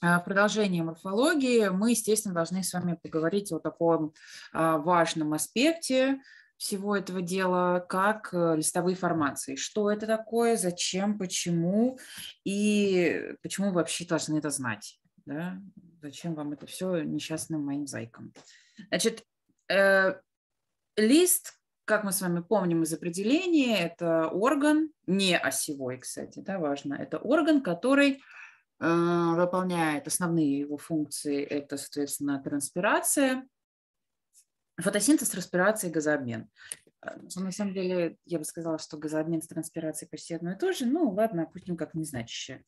в а, продолжение морфологии мы, естественно, должны с вами поговорить о таком а, важном аспекте всего этого дела, как э, листовые формации. Что это такое, зачем, почему и почему вы вообще должны это знать. Да? Зачем вам это все несчастным моим зайкам? Значит, э, лист, как мы с вами помним из определения, это орган, не осевой, кстати, да, важно, это орган, который Э, выполняет основные его функции, это, соответственно, транспирация, фотосинтез, респирация и газообмен. Э, ну, на самом деле, я бы сказала, что газообмен с транспирацией почти одно и то же. Ну, ладно, опустим как не незначащее.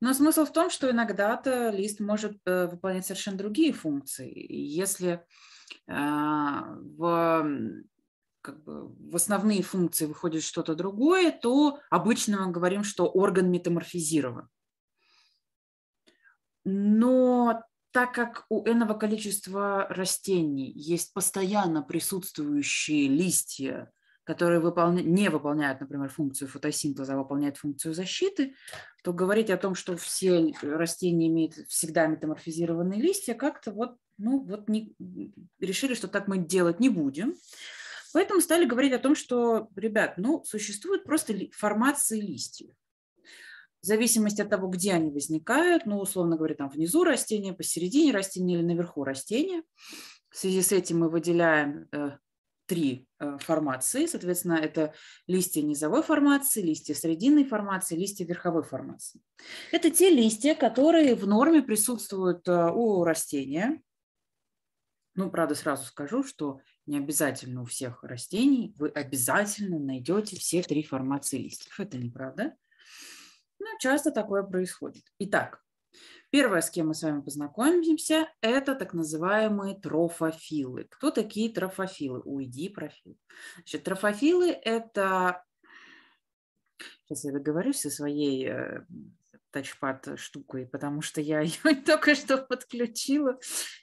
Но смысл в том, что иногда-то лист может э, выполнять совершенно другие функции. Если в, как бы, в основные функции выходит что-то другое, то обычно мы говорим, что орган метаморфизирован. Но так как у энного количества растений есть постоянно присутствующие листья, которые выполня... не выполняют, например, функцию фотосинтеза, а выполняют функцию защиты, то говорить о том, что все растения имеют всегда метаморфизированные листья, как-то вот, ну, вот не... решили, что так мы делать не будем. Поэтому стали говорить о том, что, ребят, ну, существуют просто формации листьев в зависимости от того, где они возникают, ну, условно говоря, там внизу растения, посередине растения или наверху растения. В связи с этим мы выделяем э, три э, формации. Соответственно, это листья низовой формации, листья срединной формации, листья верховой формации. Это те листья, которые в норме присутствуют э, у растения. Ну, правда, сразу скажу, что не обязательно у всех растений вы обязательно найдете все три формации листьев. Это неправда. Ну, часто такое происходит. Итак, первое, с кем мы с вами познакомимся, это так называемые трофофилы. Кто такие трофофилы? Уйди, профил. Значит, трофофилы – это... Сейчас я договорюсь со своей э, тачпад штукой, потому что я ее только что подключила.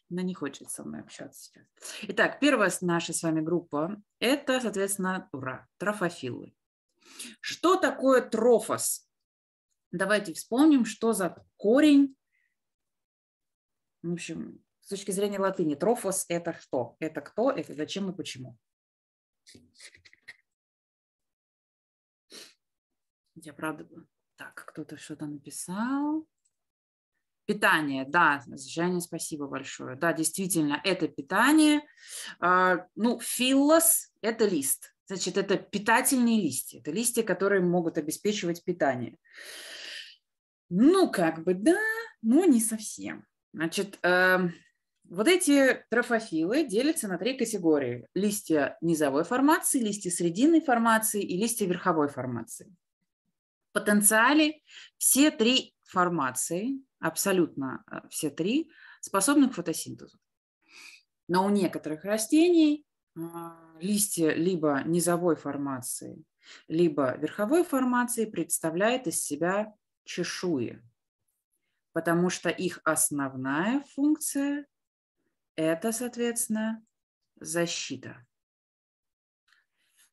Она не хочет со мной общаться сейчас. Итак, первая наша с вами группа – это, соответственно, ура, трофофилы. Что такое трофос? Давайте вспомним, что за корень. В общем, с точки зрения латыни, трофос – это что? Это кто, это зачем и почему? Я правда... Так, кто-то что-то написал. Питание, да, Женя, спасибо большое. Да, действительно, это питание. А, ну, филос – это лист. Значит, это питательные листья. Это листья, которые могут обеспечивать питание. Ну, как бы да, но не совсем. Значит, э, вот эти трофофилы делятся на три категории. Листья низовой формации, листья срединной формации и листья верховой формации. В потенциале все три формации, абсолютно э, все три, способны к фотосинтезу. Но у некоторых растений э, листья либо низовой формации, либо верховой формации представляет из себя чешуи, потому что их основная функция – это, соответственно, защита.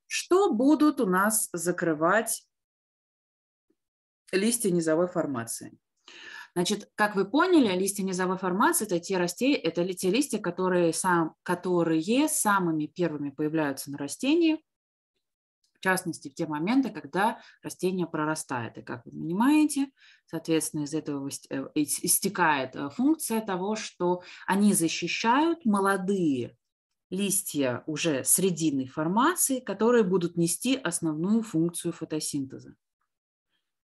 Что будут у нас закрывать листья низовой формации? Значит, как вы поняли, листья низовой формации – это те, растения, это те листья, которые, сам, которые самыми первыми появляются на растении – частности в те моменты, когда растение прорастает. И как вы понимаете, соответственно, из этого э, истекает э, функция того, что они защищают молодые листья уже срединной формации, которые будут нести основную функцию фотосинтеза.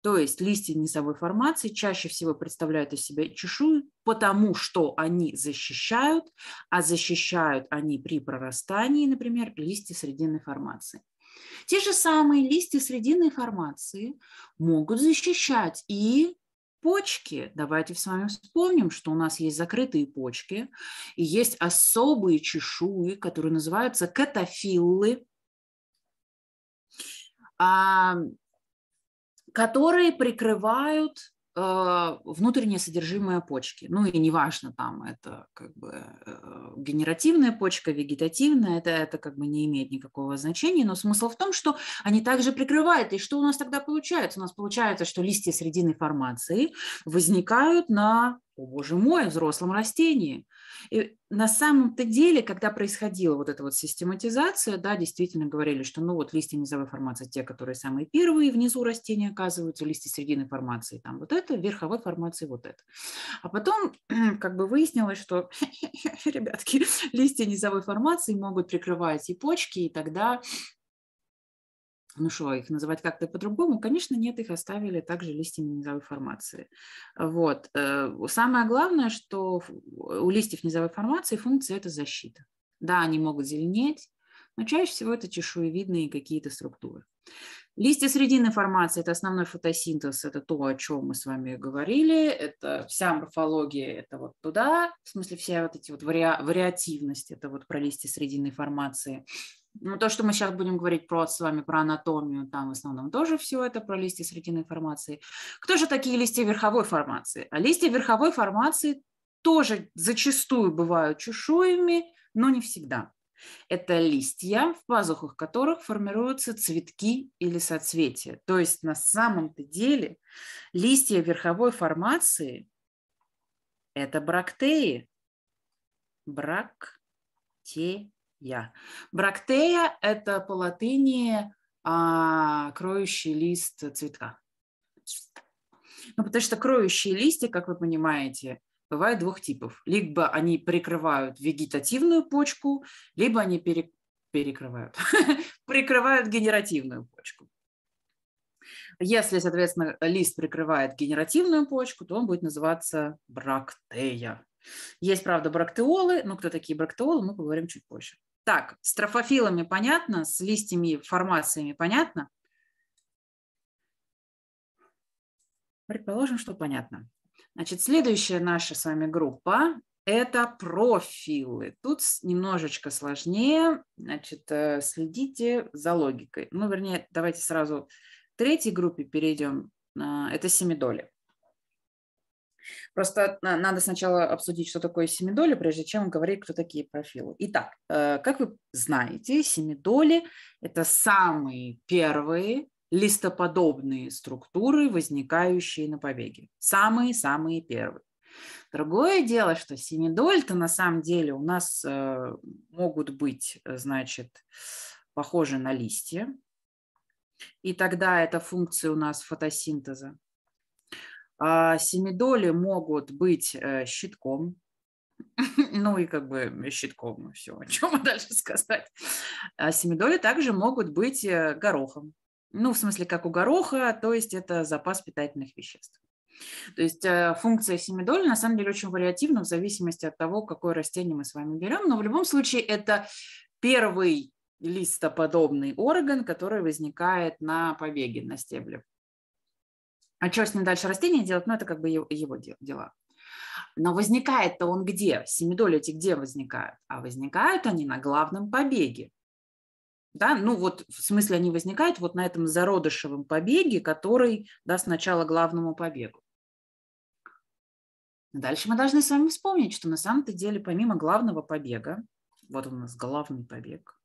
То есть листья низовой формации чаще всего представляют из себя чешую, потому что они защищают, а защищают они при прорастании, например, листья срединной формации. Те же самые листья срединной формации могут защищать и почки. Давайте с вами вспомним, что у нас есть закрытые почки, и есть особые чешуи, которые называются катафиллы, а, которые прикрывают Э, внутреннее содержимое почки. Ну и неважно, там это как бы э, генеративная почка, вегетативная, это, это как бы не имеет никакого значения, но смысл в том, что они также прикрывают. И что у нас тогда получается? У нас получается, что листья срединной формации возникают на, о боже мой, взрослом растении – и на самом-то деле, когда происходила вот эта вот систематизация, да, действительно говорили, что ну вот листья низовой формации те, которые самые первые, внизу растения оказываются, листья срединной формации, там вот это, верховой формации вот это. А потом как бы выяснилось, что, ребятки, листья низовой формации могут прикрывать и почки, и тогда ну что, их называть как-то по-другому, конечно, нет, их оставили также листьями низовой формации. Вот. Э, самое главное, что у листьев низовой формации функция – это защита. Да, они могут зеленеть, но чаще всего это чешуевидные какие-то структуры. Листья срединной формации – это основной фотосинтез, это то, о чем мы с вами говорили, это вся морфология, это вот туда, в смысле вся вот эти вот вариативность, это вот про листья срединной формации – ну, то, что мы сейчас будем говорить про, с вами про анатомию, там в основном тоже все это про листья срединной формации. Кто же такие листья верховой формации? А листья верховой формации тоже зачастую бывают чешуями, но не всегда. Это листья, в пазухах которых формируются цветки или соцветия. То есть на самом-то деле листья верховой формации – это брактеи. Брактеи я. Брактея – это по латыни а, кроющий лист цветка. Ну, потому что кроющие листья, как вы понимаете, бывают двух типов. Либо они прикрывают вегетативную почку, либо они пере... перекрывают, прикрывают генеративную почку. Если, соответственно, лист прикрывает генеративную почку, то он будет называться брактея. Есть, правда, брактеолы, но кто такие брактеолы, мы поговорим чуть позже. Так, с трофофилами понятно, с листьями формациями понятно. Предположим, что понятно. Значит, следующая наша с вами группа – это профилы. Тут немножечко сложнее, значит, э, следите за логикой. Ну, вернее, давайте сразу к третьей группе перейдем. Э, это семидоли. Просто надо сначала обсудить, что такое семидоли, прежде чем говорить, кто такие профилы. Итак, э, как вы знаете, семидоли – это самые первые листоподобные структуры, возникающие на побеге. Самые-самые первые. Другое дело, что семидоль-то на самом деле у нас э, могут быть, э, значит, похожи на листья. И тогда это функция у нас фотосинтеза. А Семидоли могут быть э, щитком, ну и как бы щитком, все, о чем дальше сказать. А Семидоли также могут быть э, горохом. Ну, в смысле, как у гороха, то есть это запас питательных веществ. То есть э, функция семидоли на самом деле очень вариативна в зависимости от того, какое растение мы с вами берем, но в любом случае это первый листоподобный орган, который возникает на побеге, на стебле. А что с ним дальше растение делать? Ну, это как бы его, его дела. Но возникает-то он где? Семидолики где возникают? А возникают они на главном побеге. Да, ну вот в смысле они возникают вот на этом зародышевом побеге, который даст начало главному побегу. Дальше мы должны с вами вспомнить, что на самом-то деле помимо главного побега, вот у нас главный побег,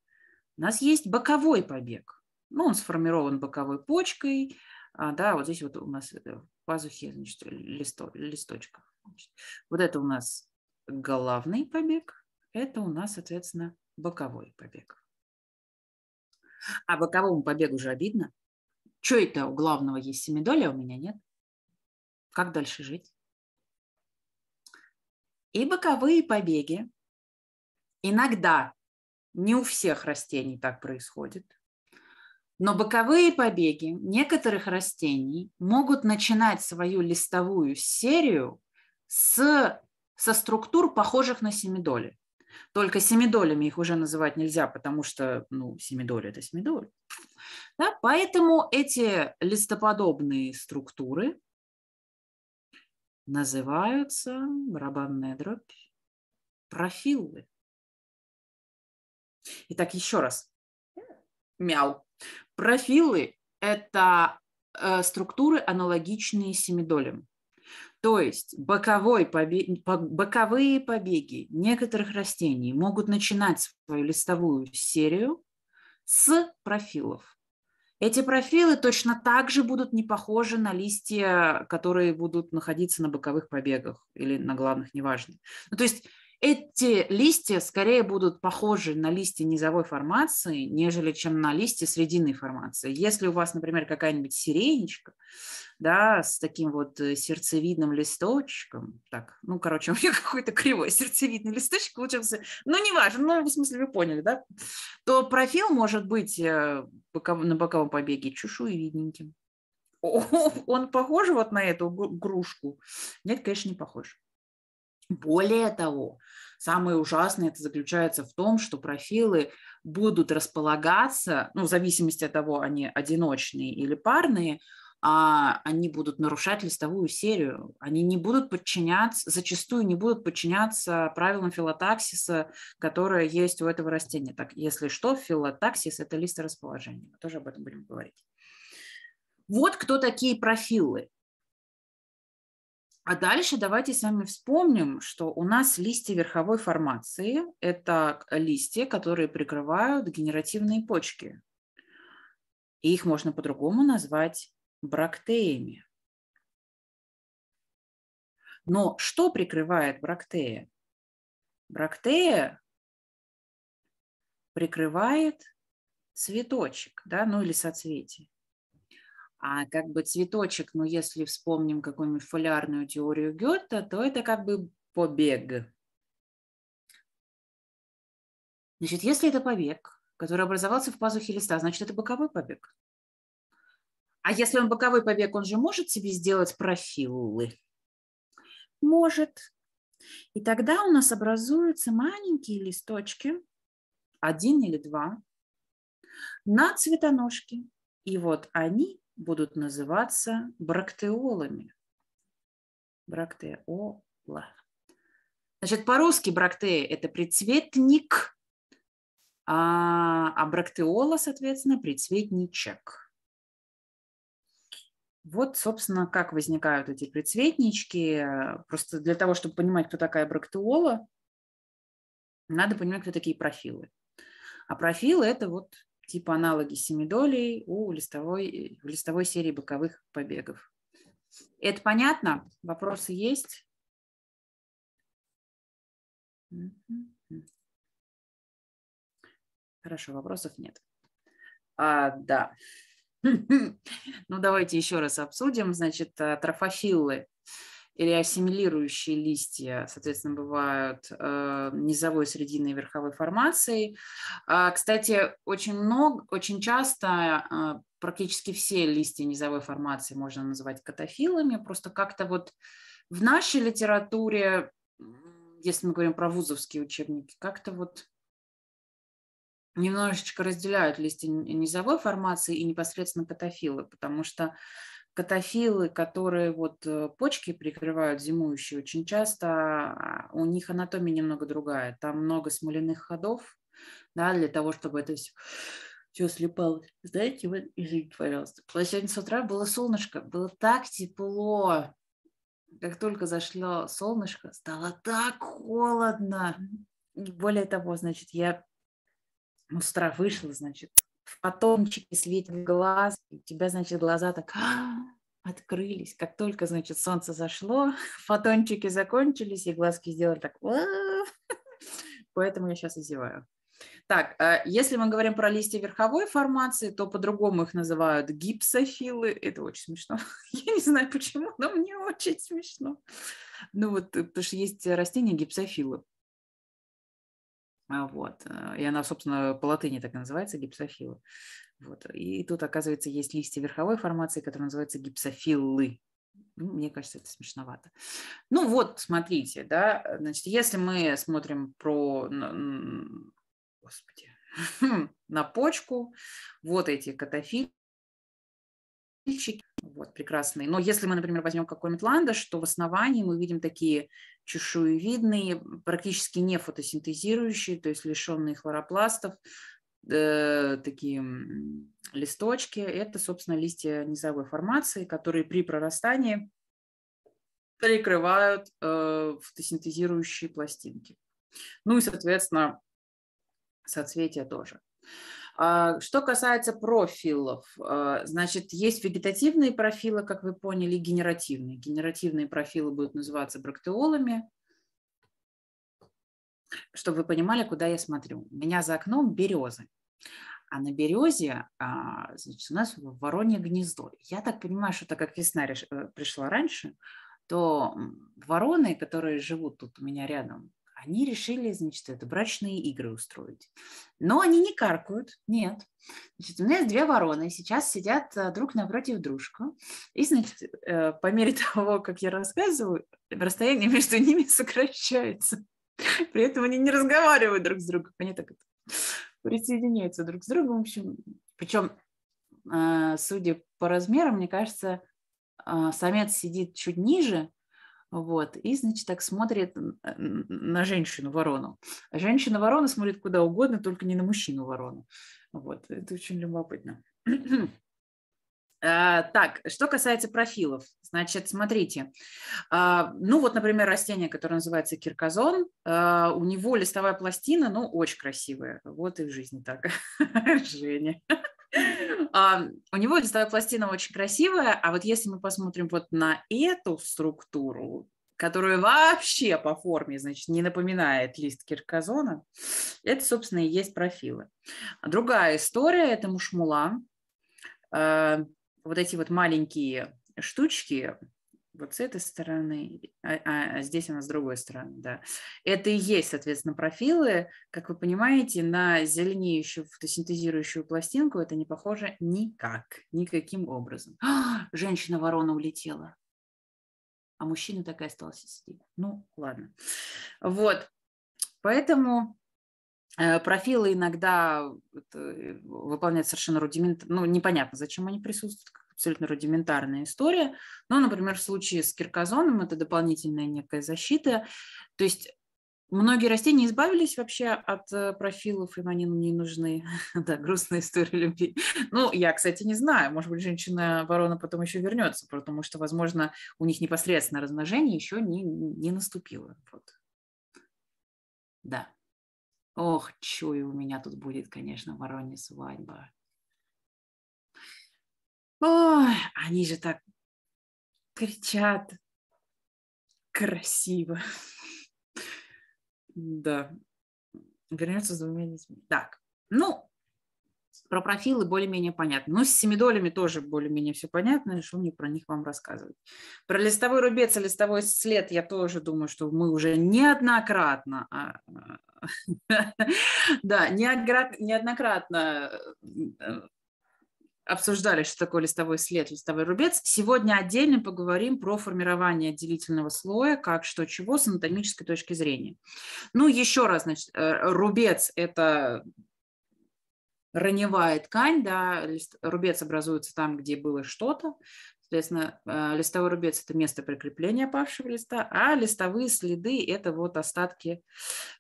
у нас есть боковой побег. Ну, он сформирован боковой почкой, а, да, вот здесь вот у нас в пазухе значит, листо, листочка. Значит, вот это у нас главный побег, это у нас, соответственно, боковой побег. А боковому побегу уже обидно. Что это у главного есть семидоля, а у меня нет? Как дальше жить? И боковые побеги иногда, не у всех растений так происходит, но боковые побеги некоторых растений могут начинать свою листовую серию с, со структур, похожих на семидоли. Только семидолями их уже называть нельзя, потому что ну, семидоль – это семидоль. Да? Поэтому эти листоподобные структуры называются, барабанная дробь, профилы. Итак, еще раз мяу. Профилы – это э, структуры, аналогичные семидолям. То есть боковой побе... боковые побеги некоторых растений могут начинать свою листовую серию с профилов. Эти профилы точно так же будут не похожи на листья, которые будут находиться на боковых побегах или на главных, неважно. Ну, то есть эти листья скорее будут похожи на листья низовой формации, нежели чем на листья срединной формации. Если у вас, например, какая-нибудь сиренечка, да, с таким вот э, сердцевидным листочком, так, ну, короче, у меня какой-то кривой сердцевидный листочек получился, ну, неважно, ну, в смысле, вы поняли, да, то профил может быть э, на боковом побеге чешуевидненьким. Он похож вот на эту грушку? Нет, конечно, не похож. Более того, самое ужасное это заключается в том, что профилы будут располагаться, ну, в зависимости от того, они одиночные или парные, а они будут нарушать листовую серию, они не будут подчиняться, зачастую не будут подчиняться правилам филотаксиса, которые есть у этого растения. Так, если что, филотаксис – это листорасположение. Мы тоже об этом будем говорить. Вот кто такие профилы. А дальше давайте с вами вспомним, что у нас листья верховой формации – это листья, которые прикрывают генеративные почки. И их можно по-другому назвать брактеями. Но что прикрывает брактея? Брактея прикрывает цветочек, да, ну или соцветие а как бы цветочек, но ну, если вспомним какую-нибудь фолиарную теорию Гёрта, то это как бы побег. Значит, если это побег, который образовался в пазухе листа, значит, это боковой побег. А если он боковой побег, он же может себе сделать профилы? Может. И тогда у нас образуются маленькие листочки, один или два, на цветоножке. И вот они будут называться брактеолами. Брактеола. Значит, по-русски брактея – это предцветник, а, а брактеола, соответственно, предцветничек. Вот, собственно, как возникают эти предцветнички. Просто для того, чтобы понимать, кто такая брактеола, надо понимать, кто такие профилы. А профилы – это вот типа аналоги семидолей у листовой, в листовой серии боковых побегов. Это понятно? Вопросы есть? Хорошо, вопросов нет. А, да. Ну, давайте еще раз обсудим. Значит, э, трофофиллы или ассимилирующие листья, соответственно, бывают э, низовой, срединной верховой формацией. А, кстати, очень много, очень часто э, практически все листья низовой формации можно называть катофилами. просто как-то вот в нашей литературе, если мы говорим про вузовские учебники, как-то вот немножечко разделяют листья низовой формации и непосредственно катофилы, потому что катафилы, которые вот э, почки прикрывают зимующие, очень часто а, у них анатомия немного другая. Там много смоляных ходов, да, для того, чтобы это все все слепалось. Знаете, вот, извините, пожалуйста. Сегодня с утра было солнышко, было так тепло. Как только зашло солнышко, стало так холодно. Более того, значит, я ну, с утра вышла, значит, фотончики светят в глаз, и у тебя, значит, глаза так «А, открылись. Как только, значит, солнце зашло, фотончики закончились, и глазки сделали так. «А, поэтому я сейчас изеваю. Так, э, если мы говорим про листья верховой формации, то по-другому их называют гипсофилы. Это очень смешно. Я не знаю почему, но мне очень смешно. Ну вот, э, потому что есть растения гипсофилы. А, вот. Э, и она, собственно, по латыни так и называется, гипсофила. Вот. И тут, оказывается, есть листья верховой формации, которые называются гипсофиллы. Ну, мне кажется, это смешновато. Ну вот, смотрите, да, значит, если мы смотрим про, господи, на почку, вот эти катафильчики, вот, прекрасные. Но если мы, например, возьмем какой-нибудь ландыш, то в основании мы видим такие чешуевидные, практически не фотосинтезирующие, то есть лишенные хлоропластов, э, такие листочки. Это, собственно, листья низовой формации, которые при прорастании перекрывают э, фотосинтезирующие пластинки. Ну и, соответственно, соцветия тоже. Э, а, что касается профилов, а, значит, есть вегетативные профилы, как вы поняли, генеративные. Генеративные профилы будут называться брактеолами, чтобы вы понимали, куда я смотрю. У меня за окном березы. А на березе, а, значит, у нас воронье гнездо. Я так понимаю, что так как весна э, пришла раньше, то вороны, которые живут тут у меня рядом, они решили, значит, это брачные игры устроить. Но они не каркают, нет. Значит, у меня есть две вороны, сейчас сидят э, друг напротив дружку, И, значит, э, по мере того, как я рассказываю, расстояние между ними сокращается. При этом они не разговаривают друг с другом, они так присоединяются друг с другом. В общем, причем, э, судя по размерам, мне кажется, самец сидит чуть ниже, вот. И, значит, так смотрит э, на женщину-ворону. А женщина-ворона смотрит куда угодно, только не на мужчину-ворону. Вот. Это очень любопытно. А, так, что касается профилов, значит, смотрите, а, ну вот, например, растение, которое называется киркозон, а, у него листовая пластина, ну, очень красивая, вот и в жизни так, Женя. У него листовая пластина очень красивая, а вот если мы посмотрим вот на эту структуру, которая вообще по форме, значит, не напоминает лист кирказона, это, собственно, и есть профилы. Другая история – это мушмула. Э, вот эти вот маленькие штучки, вот с этой стороны, а, а, а здесь она с другой стороны, да. Это и есть, соответственно, профилы. Как вы понимаете, на зеленеющую фотосинтезирующую пластинку это не похоже никак, никаким образом. А, женщина-ворона улетела, а мужчина так и остался сидеть. Ну, ладно. Вот, поэтому э, профилы иногда э, выполняют совершенно рудимент, ну, непонятно, зачем они присутствуют, абсолютно рудиментарная история. Но, например, в случае с киркозоном это дополнительная некая защита. То есть Многие растения избавились вообще от э, профилов, им они не нужны. да, грустная история любви. Ну, я, кстати, не знаю. Может быть, женщина-ворона потом еще вернется, потому что, возможно, у них непосредственно размножение еще не, не наступило. Вот. Да. Ох, чую, у меня тут будет, конечно, воронья свадьба. Ой, они же так кричат красиво. Да. Вернется с двумя детьми. Так, ну, про профилы более-менее понятно. Ну, с семидолями тоже более-менее все понятно, решил мне про них вам рассказывать. Про листовой рубец и листовой след я тоже думаю, что мы уже неоднократно, а, а, да, неоднократно э, э, обсуждали, что такое листовой след, листовой рубец. Сегодня отдельно поговорим про формирование делительного слоя, как, что, чего с анатомической точки зрения. Ну, еще раз, значит, э, рубец – это раневая ткань, да, рубец образуется там, где было что-то, Соответственно, э, листовой рубец – это место прикрепления павшего листа, а листовые следы – это вот остатки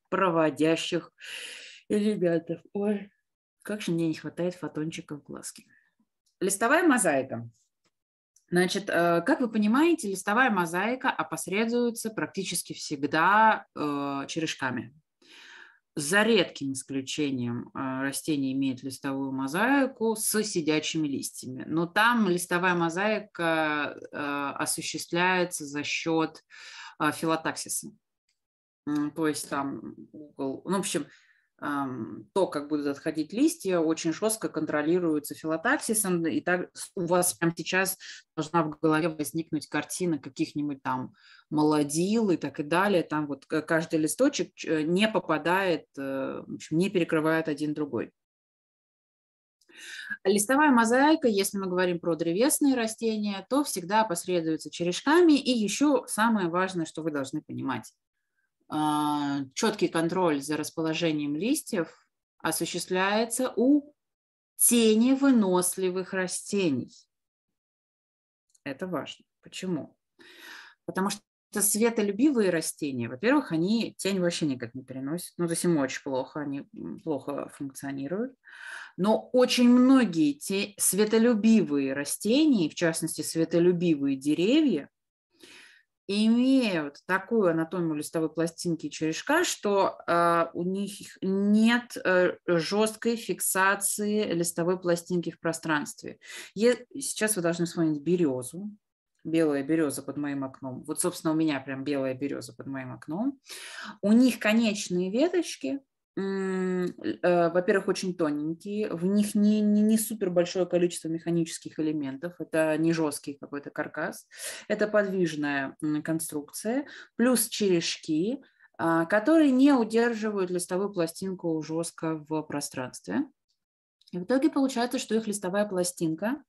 проводящих ребятов. Ой, как же мне не хватает фотончиков в глазки. Листовая мозаика. Значит, э, как вы понимаете, листовая мозаика опосредуется практически всегда э, черешками. За редким исключением э, растение имеет листовую мозаику с сидячими листьями. Но там листовая мозаика осуществляется за счет филотаксиса. То есть там угол, ну, в общем, то, как будут отходить листья, очень жестко контролируется филотаксисом, и так у вас прямо сейчас должна в голове возникнуть картина каких-нибудь там молодил и так и далее, там вот каждый листочек э, не попадает, э, в общем, не перекрывает один другой. Листовая мозаика, если мы говорим про древесные растения, то всегда последуется черешками. И еще самое важное, что вы должны понимать, а, четкий контроль за расположением листьев осуществляется у теневыносливых растений. Это важно. Почему? Потому что светолюбивые растения, во-первых, они тень вообще никак не переносят. Ну, то есть им очень плохо, они плохо функционируют. Но очень многие те светолюбивые растения, в частности, светолюбивые деревья, имеют такую анатомию листовой пластинки и черешка, что э, у них нет э, жесткой фиксации листовой пластинки в пространстве. Е- Сейчас вы должны вспомнить березу, белая береза под моим окном. Вот, собственно, у меня прям белая береза под моим окном. У них конечные веточки, Э, во-первых, очень тоненькие, в них не, не, не супер большое количество механических элементов, это не жесткий какой-то каркас, это подвижная конструкция, плюс черешки, а, которые не удерживают листовую пластинку жестко в пространстве. И в итоге получается, что их листовая пластинка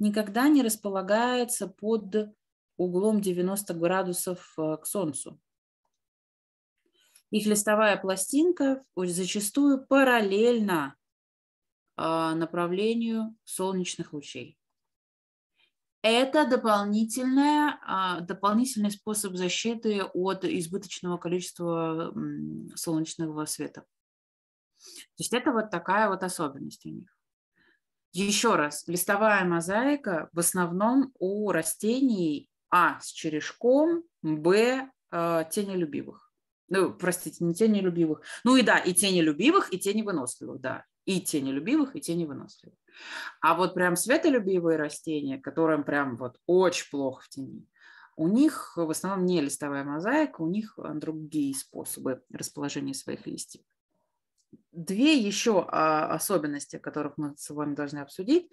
никогда не располагается под углом 90 градусов э, к Солнцу. Их листовая пластинка зачастую параллельно а, направлению солнечных лучей. Это дополнительная а, дополнительный способ защиты от избыточного количества солнечного света. То есть это вот такая вот особенность у них. Еще раз, листовая мозаика в основном у растений А с черешком, Б а, тенелюбивых ну, простите, не тени любивых. Ну и да, и тени любивых, и тени выносливых, да. И тени любивых, и тени выносливых. А вот прям светолюбивые растения, которым прям вот очень плохо в тени, у них в основном не листовая мозаика, у них а, другие способы расположения своих листьев. Две еще а, особенности, которых мы с вами должны обсудить,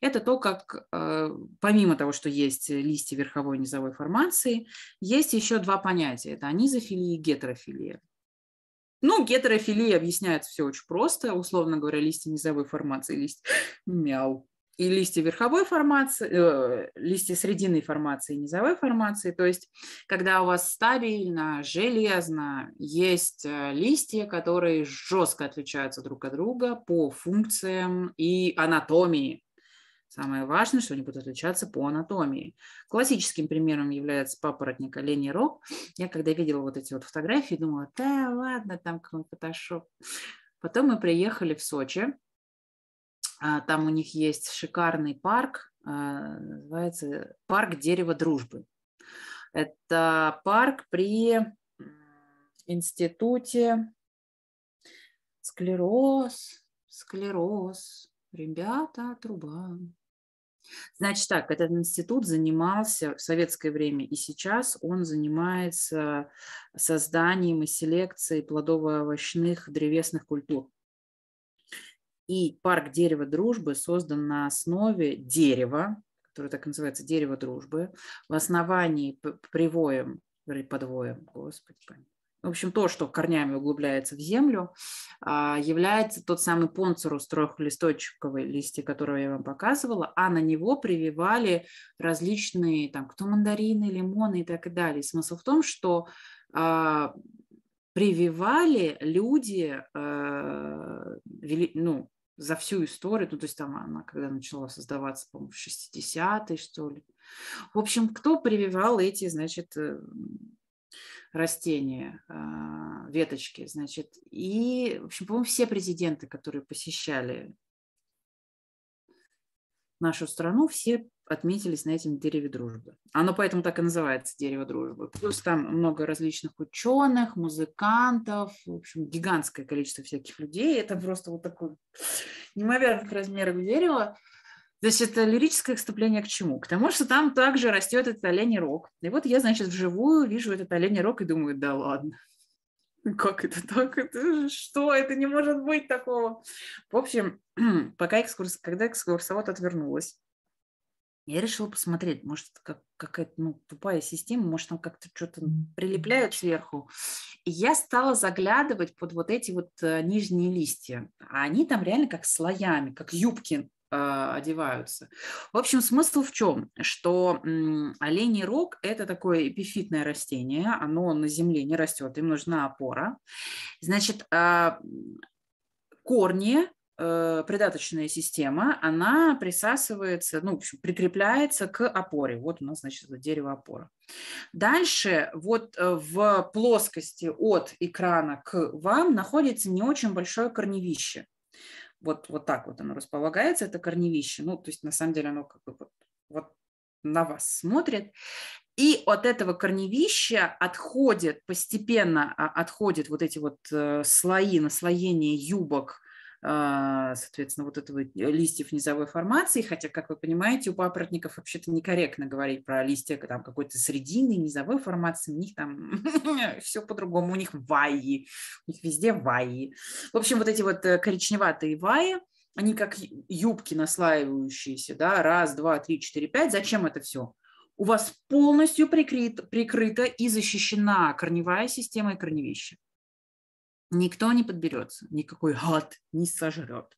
это то, как э, помимо того, что есть листья верховой низовой формации, есть еще два понятия. Это анизофилия и гетерофилия. Ну, гетерофилия объясняется все очень просто. Условно говоря, листья низовой формации, листья мяу и листья верховой формации, э, листья срединной формации, низовой формации. То есть, когда у вас стабильно, железно есть э, листья, которые жестко отличаются друг от друга по функциям и анатомии. Самое важное, что они будут отличаться по анатомии. Классическим примером является папоротник оленей рог. Я когда видела вот эти вот фотографии, думала, да ладно, там какой-то фотошоп. Потом мы приехали в Сочи, а, там у них есть шикарный парк, а, называется парк дерева дружбы. Это парк при институте склероз, склероз, ребята, труба. Значит так, этот институт занимался в советское время, и сейчас он занимается созданием и селекцией плодово-овощных древесных культур. И парк дерева дружбы создан на основе дерева, которое так называется дерево дружбы, в основании привоем, подвоем, господи, в общем, то, что корнями углубляется в землю, а, является тот самый понцерус трехлисточковый листья, которого я вам показывала, а на него прививали различные, там, кто мандарины, лимоны и так далее. Смысл в том, что а, прививали люди а, ну, за всю историю, ну, то есть там она, когда начала создаваться, по-моему, в 60-е, что ли. В общем, кто прививал эти, значит, э, растения, а, веточки, значит, и, в общем, по-моему, все президенты, которые посещали нашу страну, все отметились на этом дереве дружбы. Оно поэтому так и называется дерево дружбы. Плюс там много различных ученых, музыкантов, в общем, гигантское количество всяких людей. Это просто вот такое неимоверных размеров дерево. То есть это лирическое вступление к чему? К тому, что там также растет этот оленей рог. И вот я, значит, вживую вижу этот оленей рог и думаю, да ладно. Как это так? Это что? Это не может быть такого. В общем, пока экскурс... когда экскурсовод отвернулась, я решила посмотреть, может, как, какая-то ну, тупая система, может, там как-то что-то прилепляют сверху. И я стала заглядывать под вот эти вот э, нижние листья. А они там реально как слоями, как юбки э, одеваются. В общем, смысл в чем? Что э, оленей рог – это такое эпифитное растение, оно на земле не растет, им нужна опора. Значит, э, корни Э, придаточная система, она присасывается, ну, в общем, прикрепляется к опоре. Вот у нас, значит, дерево опора. Дальше вот э, в плоскости от экрана к вам находится не очень большое корневище. Вот, вот так вот оно располагается, это корневище. Ну, то есть на самом деле оно как бы вот, вот на вас смотрит. И от этого корневища отходит, постепенно а, отходит вот эти вот э, слои, наслоения юбок а, соответственно, вот этого э, листьев низовой формации, хотя, как вы понимаете, у папоротников вообще-то некорректно говорить про листья там какой-то средины, низовой формации, у них там все по-другому, у них ваи, у них везде ваи. В общем, вот эти вот э, коричневатые ваи, они как юбки наслаивающиеся, да, раз, два, три, четыре, пять. Зачем это все? У вас полностью прикрыт, прикрыта и защищена корневая система и корневища. Никто не подберется, никакой гад не сожрет.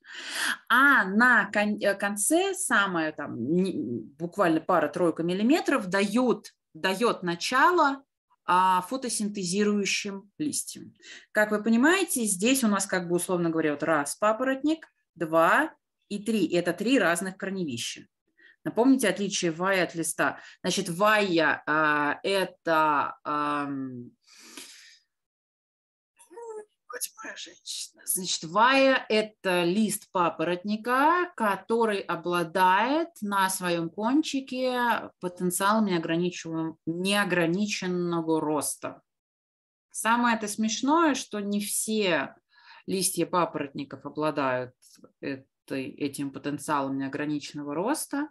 А на кон- э, конце самое там не, буквально пара-тройка миллиметров дает, дает начало а, фотосинтезирующим листьям. Как вы понимаете, здесь у нас как бы условно говоря вот раз папоротник, два и три. Это три разных корневища. Напомните отличие вая от листа. Значит, вая а, это а, хоть моя женщина. Значит, вая – это лист папоротника, который обладает на своем кончике потенциалом неограниченного роста. Самое это смешное, что не все листья папоротников обладают этой, этим потенциалом неограниченного роста,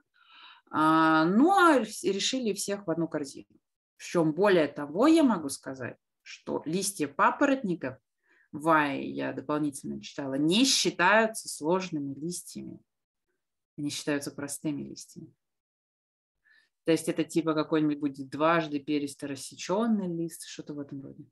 а, но решили всех в одну корзину. В чем более того, я могу сказать, что листья папоротников Вай я дополнительно читала, не считаются сложными листьями. Они считаются простыми листьями. То есть это типа какой-нибудь дважды перисто рассеченный лист, что-то в этом роде.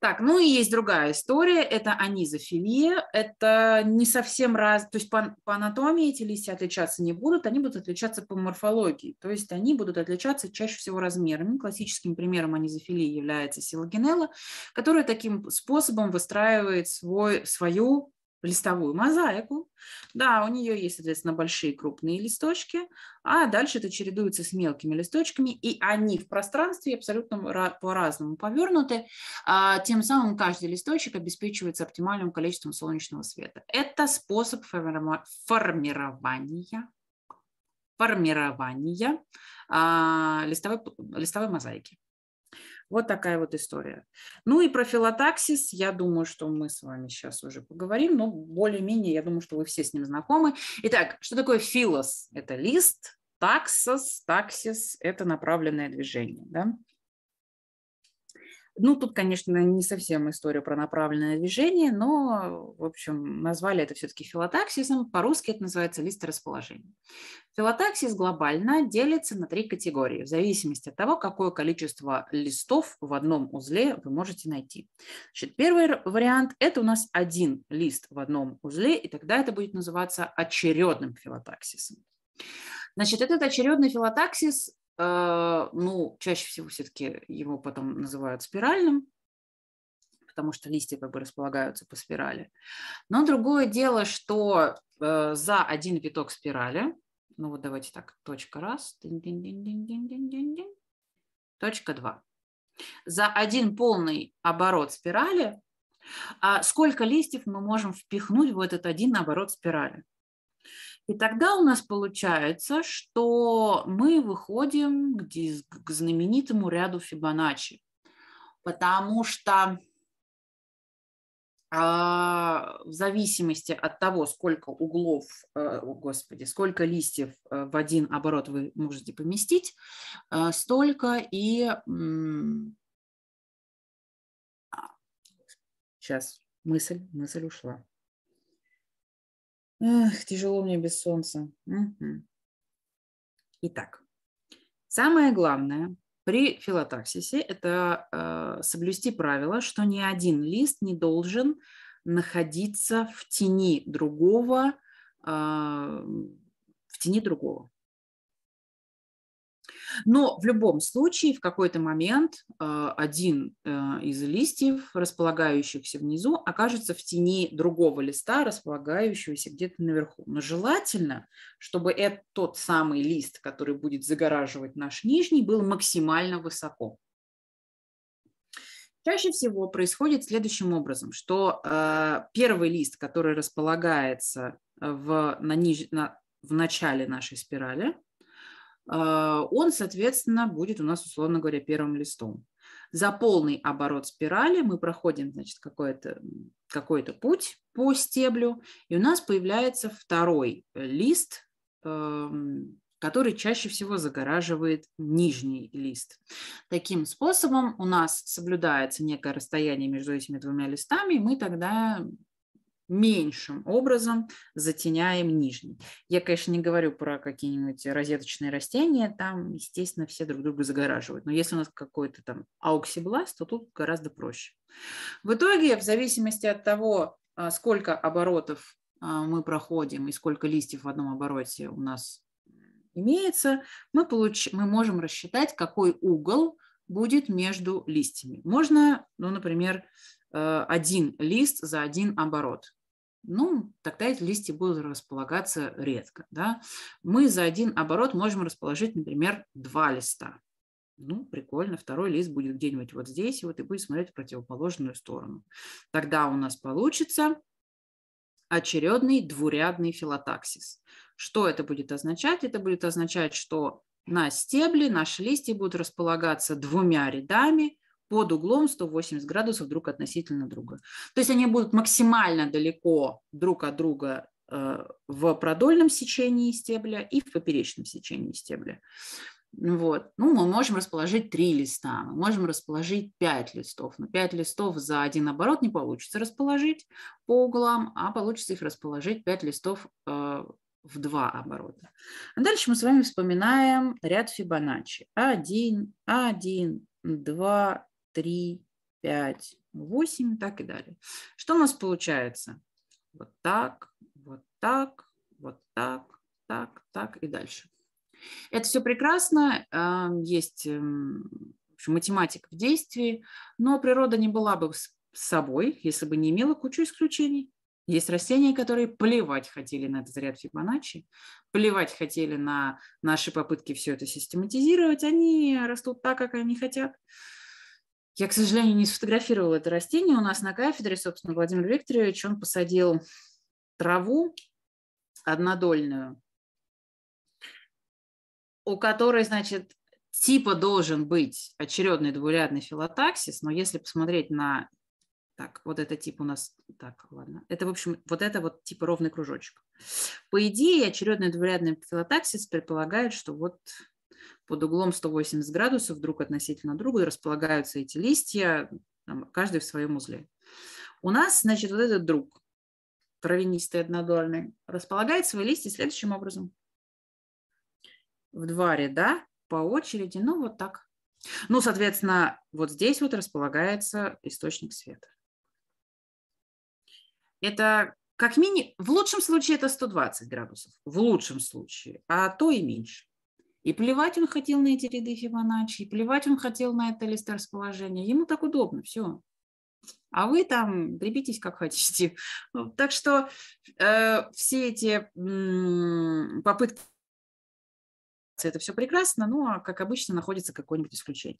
Так, ну и есть другая история, это анизофилия, это не совсем раз, то есть по, по анатомии эти листья отличаться не будут, они будут отличаться по морфологии, то есть они будут отличаться чаще всего размерами. Классическим примером анизофилии является силогенелла, которая таким способом выстраивает свой, свою листовую мозаику. Да, у нее есть, соответственно, большие крупные листочки, а дальше это чередуется с мелкими листочками, и они в пространстве абсолютно по-разному повернуты. А тем самым каждый листочек обеспечивается оптимальным количеством солнечного света. Это способ формирования формирования а, листовой, листовой мозаики. Вот такая вот история. Ну и про филотаксис, я думаю, что мы с вами сейчас уже поговорим, но более-менее, я думаю, что вы все с ним знакомы. Итак, что такое филос? Это лист, таксос, таксис – это направленное движение. Да? Ну, тут, конечно, не совсем история про направленное движение, но, в общем, назвали это все-таки филотаксисом. По-русски это называется лист расположения. Филотаксис глобально делится на три категории в зависимости от того, какое количество листов в одном узле вы можете найти. Значит, первый вариант – это у нас один лист в одном узле, и тогда это будет называться очередным филотаксисом. Значит, этот очередный филотаксис Э, ну, чаще всего все-таки его потом называют спиральным, потому что листья как бы располагаются по спирали. Но другое дело, что э, за один виток спирали, ну вот давайте так, точка раз, точка два. За один полный оборот спирали, а сколько листьев мы можем впихнуть в этот один оборот спирали? И тогда у нас получается, что мы выходим к, диз... к знаменитому ряду Фибоначчи, потому что а, в зависимости от того, сколько углов, э, о, господи, сколько листьев э, в один оборот вы можете поместить, э, столько и... А, сейчас мысль, мысль ушла. Эх, тяжело мне без солнца. Угу. Итак, самое главное при филотаксисе это э, соблюсти правило, что ни один лист не должен находиться в тени другого, э, в тени другого. Но в любом случае в какой-то момент э, один э, из листьев, располагающихся внизу, окажется в тени другого листа, располагающегося где-то наверху. Но желательно, чтобы это тот самый лист, который будет загораживать наш нижний, был максимально высоко. Чаще всего происходит следующим образом, что э, первый лист, который располагается в, на ниж, на, в начале нашей спирали, а, он, соответственно, будет у нас, условно говоря, первым листом. За полный оборот спирали мы проходим, значит, какой-то какой то путь по стеблю, и у нас появляется второй лист, эм, который чаще всего загораживает нижний лист. Таким способом у нас соблюдается некое расстояние между этими двумя листами, и мы тогда меньшим образом затеняем нижний. Я, конечно, не говорю про какие-нибудь розеточные растения, там, естественно, все друг друга загораживают. Но если у нас какой-то там ауксибласт, то тут гораздо проще. В итоге, в зависимости от того, а, сколько оборотов а, мы проходим и сколько листьев в одном обороте у нас имеется, мы, получ... мы можем рассчитать, какой угол будет между листьями. Можно, ну, например, э, один лист за один оборот. Ну, тогда эти листья будут располагаться редко. Да? Мы за один оборот можем расположить, например, два листа. Ну, прикольно, второй лист будет где-нибудь вот здесь, вот, и будет смотреть в противоположную сторону. Тогда у нас получится очередный двурядный филотаксис. Что это будет означать? Это будет означать, что на стебли наши листья будут располагаться двумя рядами под углом 180 градусов друг относительно друга. То есть они будут максимально далеко друг от друга э, в продольном сечении стебля и в поперечном сечении стебля. Вот. Ну, мы можем расположить три листа, мы можем расположить пять листов, но пять листов за один оборот не получится расположить по углам, а получится их расположить пять листов э, в два оборота. А дальше мы с вами вспоминаем ряд Фибоначчи. 1, 1, 2, 3, 5, 8 и так и далее. Что у нас получается? Вот так, вот так, вот так, так, так и дальше. Это все прекрасно, а, есть эм, в общем, математика в действии, но природа не была бы с собой, если бы не имела кучу исключений. Есть растения, которые плевать хотели на этот ряд Фибоначчи, плевать хотели на наши попытки все это систематизировать. Они растут так, как они хотят. Я, к сожалению, не сфотографировала это растение. У нас на кафедре, собственно, Владимир Викторович, он посадил траву однодольную, у которой, значит, типа должен быть очередный двурядный филотаксис, но если посмотреть на так, вот это тип у нас, так, ладно. Это, в общем, вот это вот типа ровный кружочек. По идее, очередный двурядный филотаксис предполагает, что вот под углом 180 градусов друг относительно друга располагаются эти листья, там, каждый в своем узле. У нас, значит, вот этот друг, травянистый однодольный, располагает свои листья следующим образом. В два ряда по очереди, ну вот так. Ну, соответственно, вот здесь вот располагается источник света. Это как минимум, В лучшем случае это 120 градусов, в лучшем случае, а то и меньше. И плевать он хотел на эти ряды Фибоначчи, и плевать он хотел на это листорасположение. Ему так удобно, все. А вы там гребитесь как хотите. Ну, так что э, все эти м, попытки это все прекрасно, ну а как обычно находится какое-нибудь исключение.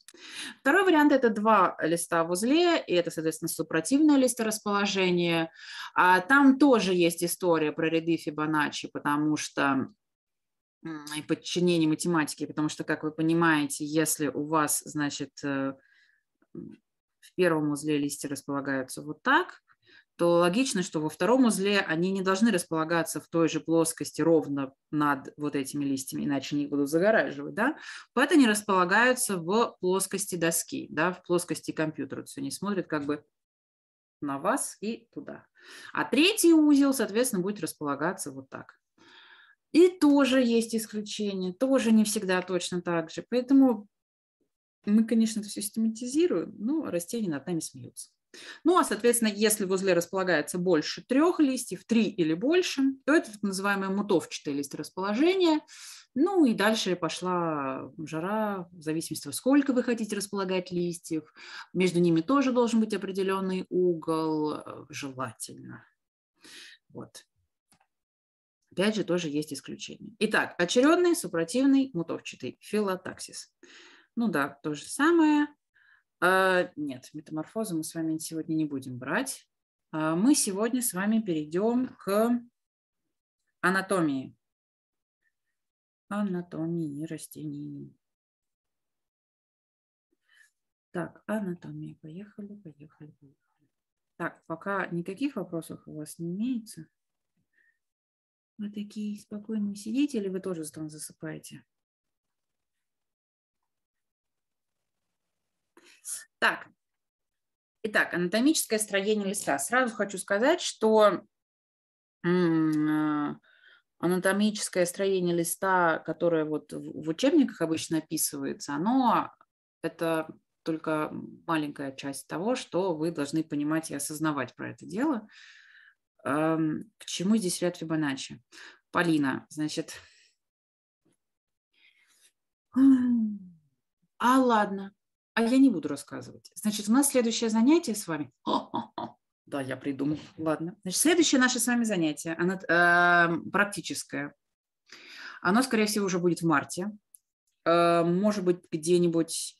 Второй вариант – это два листа в узле, и это, соответственно, супротивное листорасположение. А там тоже есть история про ряды Фибоначчи, потому что и подчинение математике, потому что, как вы понимаете, если у вас, значит, э, в первом узле листья располагаются вот так, то логично, что во втором узле они не должны располагаться в той же плоскости ровно над вот этими листьями, иначе они их будут загораживать, да? Поэтому они располагаются в плоскости доски, да, в плоскости компьютера. То есть они смотрят как бы на вас и туда. А третий узел, соответственно, будет располагаться вот так. И тоже есть исключения, тоже не всегда точно так же. Поэтому мы, конечно, это все систематизируем, но растения над нами смеются. Ну, а, соответственно, если в узле располагается больше трех листьев, три или больше, то это так называемое мутовчатый лист расположения. Ну и дальше пошла жара, в зависимости от сколько вы хотите располагать листьев. Между ними тоже должен быть определенный угол, э, желательно. Вот. Опять же, тоже есть исключения. Итак, очередный, супротивный, мутовчатый, филотаксис. Ну да, то же самое. А, нет, метаморфозы мы с вами сегодня не будем брать. А, мы сегодня с вами перейдем к анатомии. Анатомии растений. Так, анатомия. Поехали, поехали, поехали. Так, пока никаких вопросов у вас не имеется. Вы такие спокойные сидите или вы тоже там засыпаете? Так, итак, анатомическое строение листа. Сразу хочу сказать, что анатомическое строение листа, которое вот в учебниках обычно описывается, оно это только маленькая часть того, что вы должны понимать и осознавать про это дело. Эм, к чему здесь ряд Фибоначчи? Полина, значит... А, ладно а я не буду рассказывать. Значит, у нас следующее занятие с вами. Да, я придумал. Ладно. Значит, следующее наше с вами занятие, оно э, практическое. Оно, скорее всего, уже будет в марте. Э, может быть, где-нибудь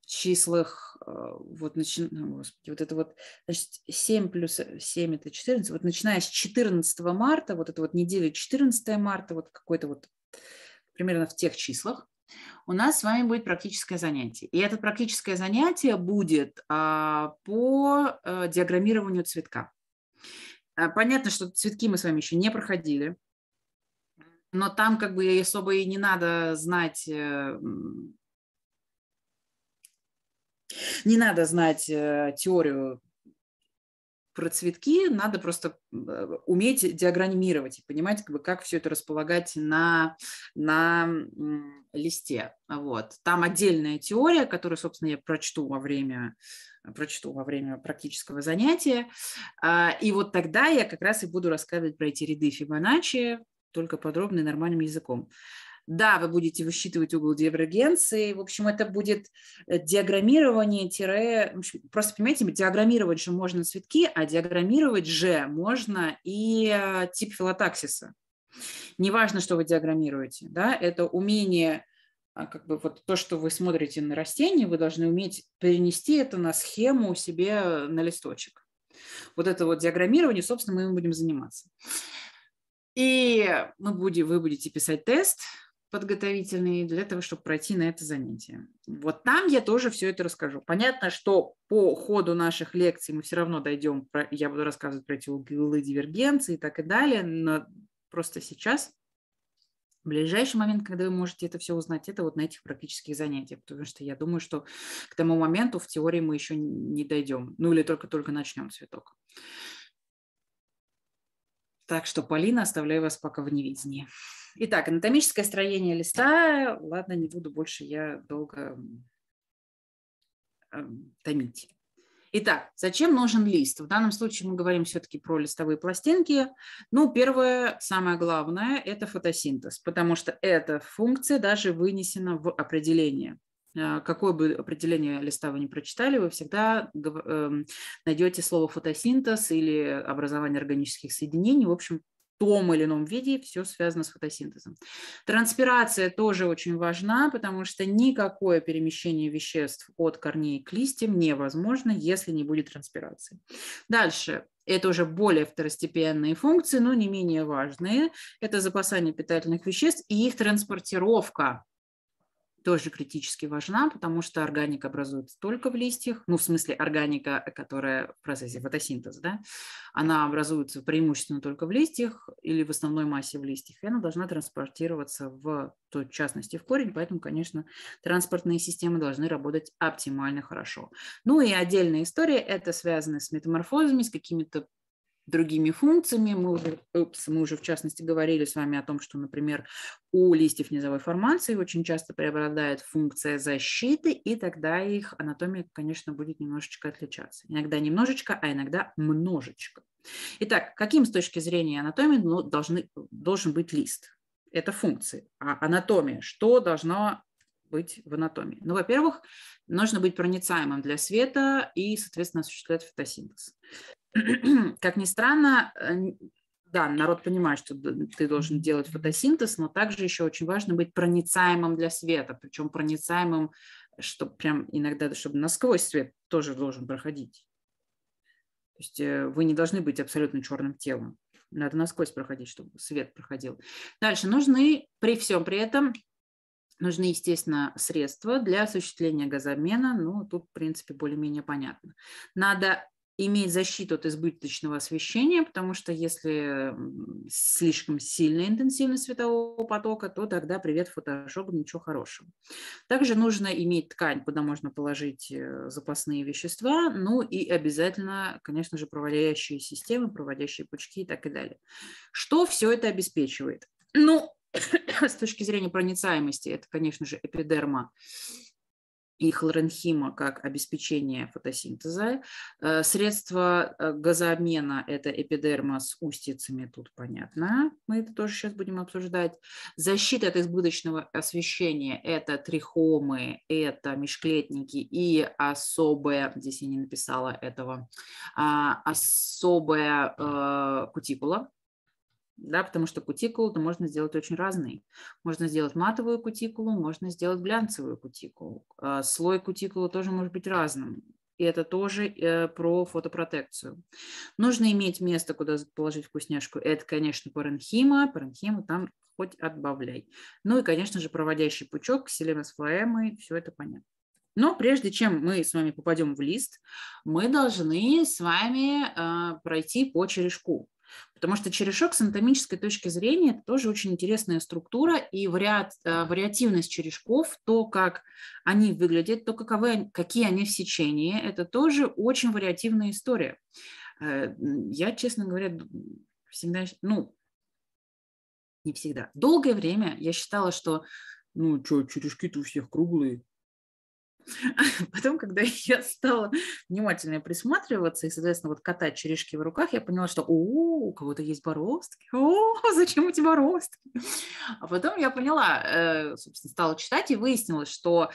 в числах, э, вот, начи... Ну, господи, вот это вот, значит, 7 плюс 7 – это 14. Вот начиная с 14 марта, вот это вот неделя 14 марта, вот какой-то вот примерно в тех числах, у нас с вами будет практическое занятие. И это практическое занятие будет а, по а, диаграммированию цветка. А, понятно, что цветки мы с вами еще не проходили, но там как бы особо и не надо знать... Э, не надо знать теорию про цветки надо просто э, уметь диаграммировать и понимать, как, бы, как все это располагать на, на листе. Вот. Там отдельная теория, которую, собственно, я прочту во время прочту во время практического занятия. А, и вот тогда я как раз и буду рассказывать про эти ряды Фибоначчи, только подробно и нормальным языком. Да, вы будете высчитывать угол дивергенции. В общем, это будет э, диаграммирование тире... Просто, понимаете, диаграммировать же можно цветки, а диаграммировать же можно и э, тип филотаксиса. Неважно, что вы диаграммируете. Да? Это умение а, как бы вот то, что вы смотрите на растение, вы должны уметь перенести это на схему себе на листочек. Вот это вот диаграммирование, собственно, мы им будем заниматься. И мы будем, вы будете писать тест, подготовительные для того, чтобы пройти на это занятие. Вот там я тоже все это расскажу. Понятно, что по ходу наших лекций мы все равно дойдем, про, я буду рассказывать про эти углы дивергенции и так и далее, но просто сейчас Ближайший момент, когда вы можете это все узнать, это вот на этих практических занятиях, потому что я думаю, что к тому моменту в теории мы еще не дойдем, ну или только-только начнем цветок. Так что, Полина, оставляю вас пока в невидении. Итак, анатомическое строение листа. Ладно, не буду больше я долго эм, томить. Итак, зачем нужен лист? В данном случае мы говорим все-таки про листовые пластинки. Ну, первое, самое главное, это фотосинтез, потому что эта функция даже вынесена в определение. А, какое бы определение листа вы не прочитали, вы всегда эм, найдете слово фотосинтез или образование органических соединений. В общем, в том или ином виде все связано с фотосинтезом. Транспирация тоже очень важна, потому что никакое перемещение веществ от корней к листьям невозможно, если не будет транспирации. Дальше. Это уже более второстепенные функции, но не менее важные. Это запасание питательных веществ и их транспортировка тоже критически важна, потому что органика образуется только в листьях, ну, в смысле органика, которая в процессе фотосинтеза, да, она образуется преимущественно только в листьях или в основной массе в листьях, и она должна транспортироваться в, в частности, в корень, поэтому, конечно, транспортные системы должны работать оптимально хорошо. Ну и отдельная история, это связано с метаморфозами, с какими-то другими функциями. Мы уже, упс, мы уже в частности говорили с вами о том, что, например, у листьев низовой формации очень часто преобладает функция защиты, и тогда их анатомия, конечно, будет немножечко отличаться. Иногда немножечко, а иногда множечко. Итак, каким с точки зрения анатомии ну, должны, должен быть лист? Это функции. А анатомия, что должно быть в анатомии? Ну, во-первых, нужно быть проницаемым для света и, соответственно, осуществлять фотосинтез. Как ни странно, э, да, народ понимает, что ты должен делать фотосинтез, но также еще очень важно быть проницаемым для света, причем проницаемым, чтобы прям иногда, чтобы насквозь свет тоже должен проходить. То есть э, вы не должны быть абсолютно черным телом. Надо насквозь проходить, чтобы свет проходил. Дальше нужны при всем при этом Нужны, естественно, средства для осуществления газообмена, ну, тут, в принципе, более-менее понятно. Надо иметь защиту от избыточного освещения, потому что если слишком сильная интенсивность светового потока, то тогда привет фотошопу, ничего хорошего. Также нужно иметь ткань, куда можно положить э, запасные вещества, ну и обязательно, конечно же, проводящие системы, проводящие пучки и так и далее. Что все это обеспечивает? Ну, с точки зрения проницаемости, это, конечно же, эпидерма и хлоренхима как обеспечение фотосинтеза. Э, средства э, газообмена – это эпидерма с устицами, тут понятно, мы это тоже сейчас будем обсуждать. Защита от избыточного освещения – это трихомы, это межклетники и особая, здесь я не написала этого, а, особая э, кутикула, да, потому что кутикулу-то можно сделать очень разный. Можно сделать матовую кутикулу, можно сделать глянцевую кутикулу. А слой кутикулы тоже может быть разным. И это тоже э, про фотопротекцию. Нужно иметь место, куда положить вкусняшку. Это, конечно, паренхима. Паренхима там хоть отбавляй. Ну и, конечно же, проводящий пучок, селемес флоэмы, все это понятно. Но прежде чем мы с вами попадем в лист, мы должны с вами э, пройти по черешку. Потому что черешок с анатомической точки зрения это тоже очень интересная структура и вариат, э, вариативность черешков, то, как они выглядят, то, каковы, какие они в сечении, это тоже очень вариативная история. Э, я, честно говоря, всегда, ну, не всегда. Долгое время я считала, что ну, что, черешки-то у всех круглые, Потом, когда я стала внимательнее присматриваться и, соответственно, вот катать черешки в руках, я поняла, что о, у кого-то есть бороздки, о, зачем эти бороздки? А потом я поняла, э, собственно, стала читать и выяснилось, что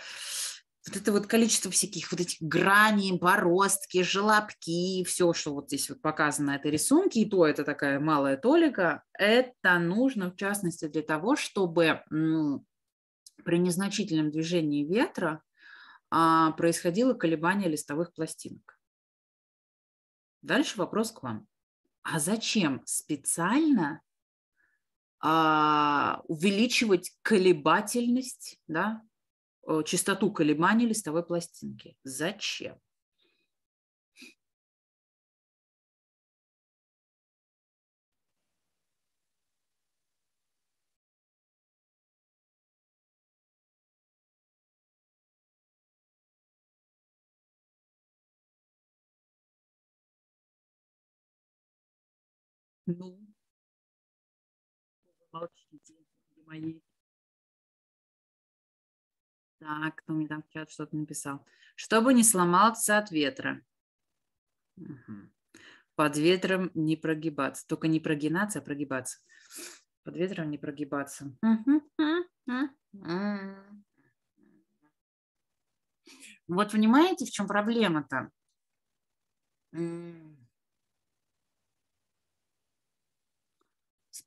вот это вот количество всяких вот этих граней, бороздки, желобки, все, что вот здесь вот показано на этой рисунке, и то это такая малая толика, это нужно в частности для того, чтобы при незначительном движении ветра а, происходило колебание листовых пластинок. Дальше вопрос к вам. А зачем специально а, увеличивать колебательность, да, э, частоту колебаний листовой пластинки? Зачем? Ну, молчите, мои. Так, кто мне там в чат что-то написал. Чтобы не сломаться от ветра. Угу. Под ветром не прогибаться. Только не прогинаться, а прогибаться. Под ветром не прогибаться. Вот понимаете, в чем проблема-то?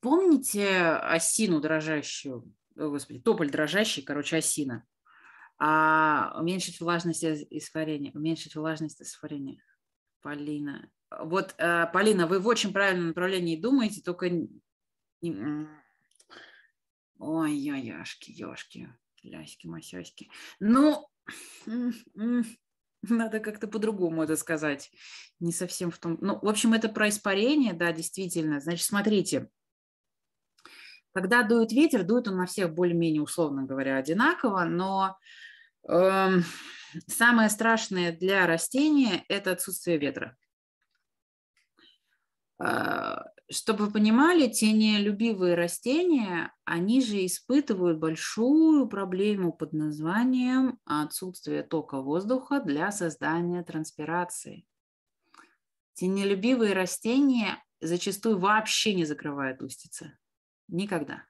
Помните осину дрожащую? О, господи, тополь дрожащий, короче, осина. А уменьшить влажность испарения. Уменьшить влажность испарения. Полина. Вот, э, Полина, вы в очень правильном направлении думаете, только... Ой, я яшки, ёшки, ляськи, масяськи. Ну, надо как-то по-другому это сказать. Не совсем в том... Ну, в общем, это про испарение, да, действительно. Значит, смотрите, когда дует ветер, дует он на всех более-менее, условно говоря, одинаково, но э, самое страшное для растения – это отсутствие ветра. Э, чтобы вы понимали, тенелюбивые растения, они же испытывают большую проблему под названием отсутствие тока воздуха для создания транспирации. Тенелюбивые растения зачастую вообще не закрывают устицы. Никогда.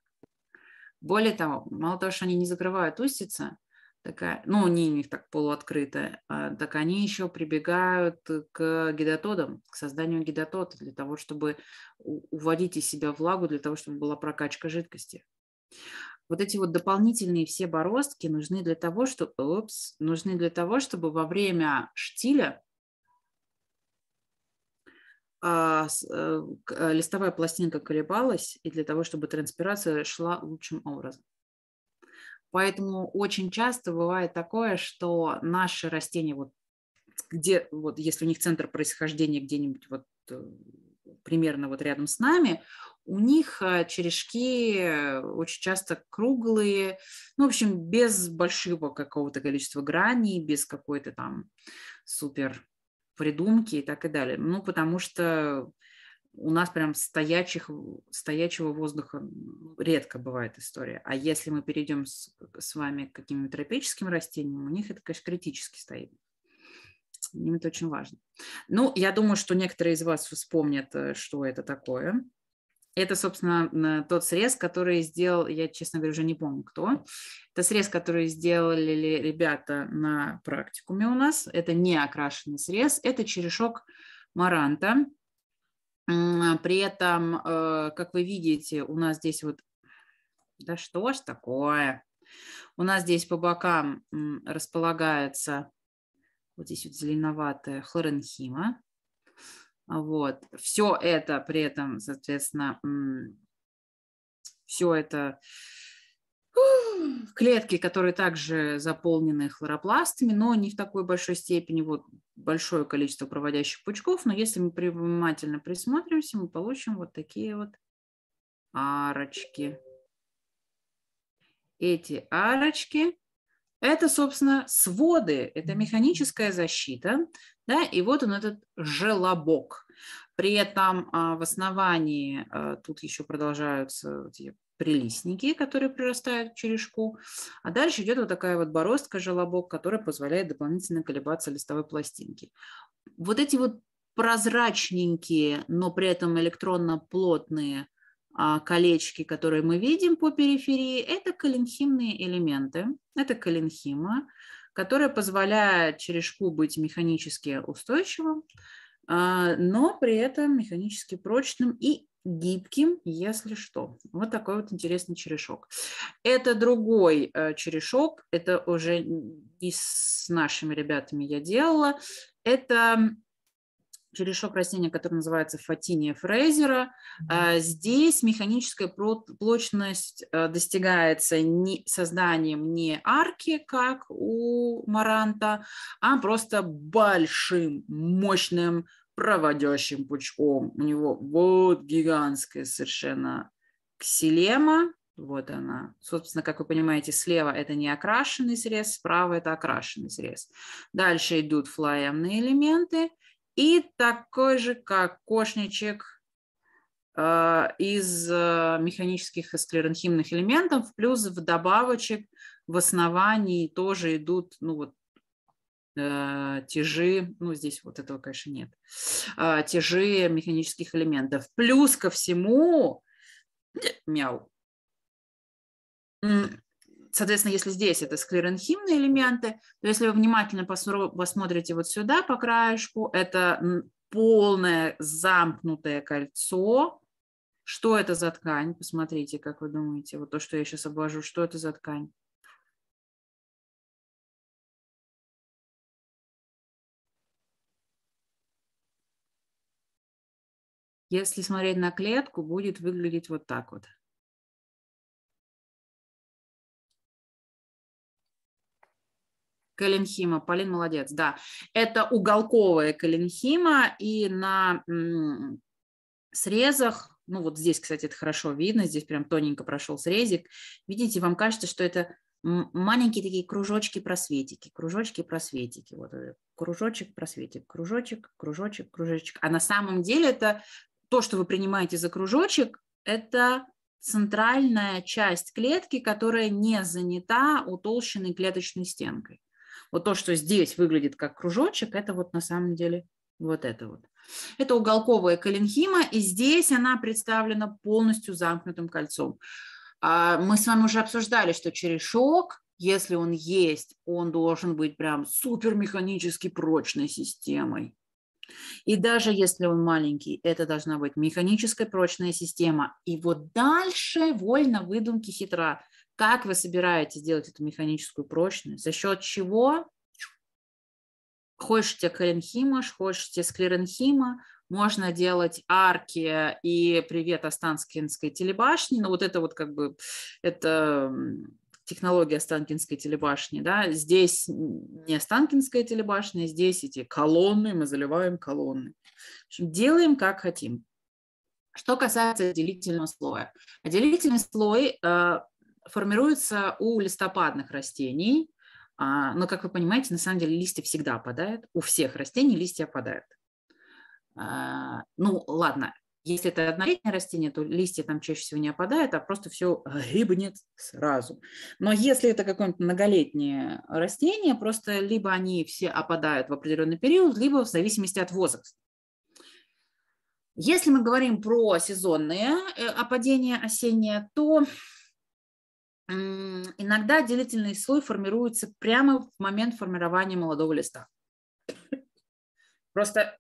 Более того, мало того, что они не закрывают устица, такая, ну, не у них так полуоткрытая, а, так они еще прибегают к гидатодам, к созданию гидотода для того, чтобы уводить из себя влагу, для того, чтобы была прокачка жидкости. Вот эти вот дополнительные все бороздки нужны для того, чтобы, опс, нужны для того, чтобы во время штиля а э, э, листовая пластинка колебалась, и для того, чтобы транспирация шла лучшим образом. Поэтому очень часто бывает такое, что наши растения, вот, где, вот, если у них центр происхождения где-нибудь вот, э, примерно вот рядом с нами, у них черешки очень часто круглые, ну, в общем, без большого какого-то количества граней, без какой-то там супер придумки и так и далее. Ну, потому что у нас прям стоячих, стоячего воздуха редко бывает история. А если мы перейдем с, с вами к каким то тропическим растениям, у них это, конечно, критически стоит. Им это очень важно. Ну, я думаю, что некоторые из вас вспомнят, э, что это такое. Это, собственно, тот срез, который сделал, я, честно говоря, уже не помню кто. Это срез, который сделали ребята на практикуме у нас. Это не окрашенный срез, это черешок маранта. При этом, э, как вы видите, у нас здесь вот... Да что ж такое? У нас здесь по бокам располагается вот здесь вот зеленоватая хлоренхима. Вот. Все это при этом, соответственно, все это клетки, которые также заполнены хлоропластами, но не в такой большой степени, вот большое количество проводящих пучков, но если мы внимательно присмотримся, мы получим вот такие вот арочки. Эти арочки это, собственно, своды, это механическая защита, да, и вот он этот желобок. При этом а, в основании а, тут еще продолжаются прилистники, которые прирастают к черешку, а дальше идет вот такая вот бороздка, желобок, которая позволяет дополнительно колебаться листовой пластинки. Вот эти вот прозрачненькие, но при этом электронно плотные а, колечки, которые мы видим по периферии, это коленхимные элементы, это коленхима, которая позволяет черешку быть механически устойчивым, а, но при этом механически прочным и гибким, если что. Вот такой вот интересный черешок. Это другой э, черешок, это уже не с нашими ребятами я делала. Это черешок растения, который называется фатиния фрезера. А, здесь механическая плотность э, достигается не созданием не арки, как у маранта, а просто большим, мощным проводящим пучком. У него вот гигантская совершенно ксилема, вот она. Собственно, как вы понимаете, слева это не окрашенный срез, справа это окрашенный срез. Дальше идут флоемные элементы – и такой же, как кошничек а, из а, механических и элементов, плюс в добавочек в основании тоже идут, ну вот, э, тяжи, ну здесь вот этого, конечно, нет, а, тяжи механических элементов. Плюс ко всему, мяу, соответственно, если здесь это склеренхимные элементы, то если вы внимательно посмотрите вот сюда по краешку, это полное замкнутое кольцо. Что это за ткань? Посмотрите, как вы думаете, вот то, что я сейчас обвожу, что это за ткань? Если смотреть на клетку, будет выглядеть вот так вот. Калинхима, Полин молодец, да. Это уголковая Калинхима, и на срезах, ну вот здесь, кстати, это хорошо видно, здесь прям тоненько прошел срезик. Видите, вам кажется, что это маленькие такие кружочки-просветики, кружочки-просветики, вот э, кружочек-просветик, кружочек, кружочек, кружочек. А на самом деле это то, что вы принимаете за кружочек, это центральная часть клетки, которая не занята утолщенной клеточной стенкой. Вот то, что здесь выглядит как кружочек, это вот на самом деле вот это вот. Это уголковая коленхима, и здесь она представлена полностью замкнутым кольцом. А, мы с вами уже обсуждали, что черешок, если он есть, он должен быть прям супермеханически прочной системой. И даже если он маленький, это должна быть механическая прочная система. И вот дальше вольно выдумки хитра как вы собираетесь делать эту механическую прочность, за счет чего хочешь те коленхимаш, хочешь те склеренхима, можно делать арки и привет Останкинской телебашни, но ну, вот это вот как бы, это технология Останкинской телебашни, да, здесь не Останкинская телебашня, здесь эти колонны, мы заливаем колонны. В общем, делаем как хотим. Что касается делительного слоя. Делительный слой э, формируется у листопадных растений, а, но, как вы понимаете, на самом деле листья всегда опадают, у всех растений листья опадают. А, ну, ладно, если это однолетнее растение, то листья там чаще всего не опадают, а просто все гибнет сразу. Но если это какое-нибудь многолетнее растение, просто либо они все опадают в определенный период, либо в зависимости от возраста. Если мы говорим про сезонные э, опадения осенние, то иногда делительный слой формируется прямо в момент формирования молодого листа. Просто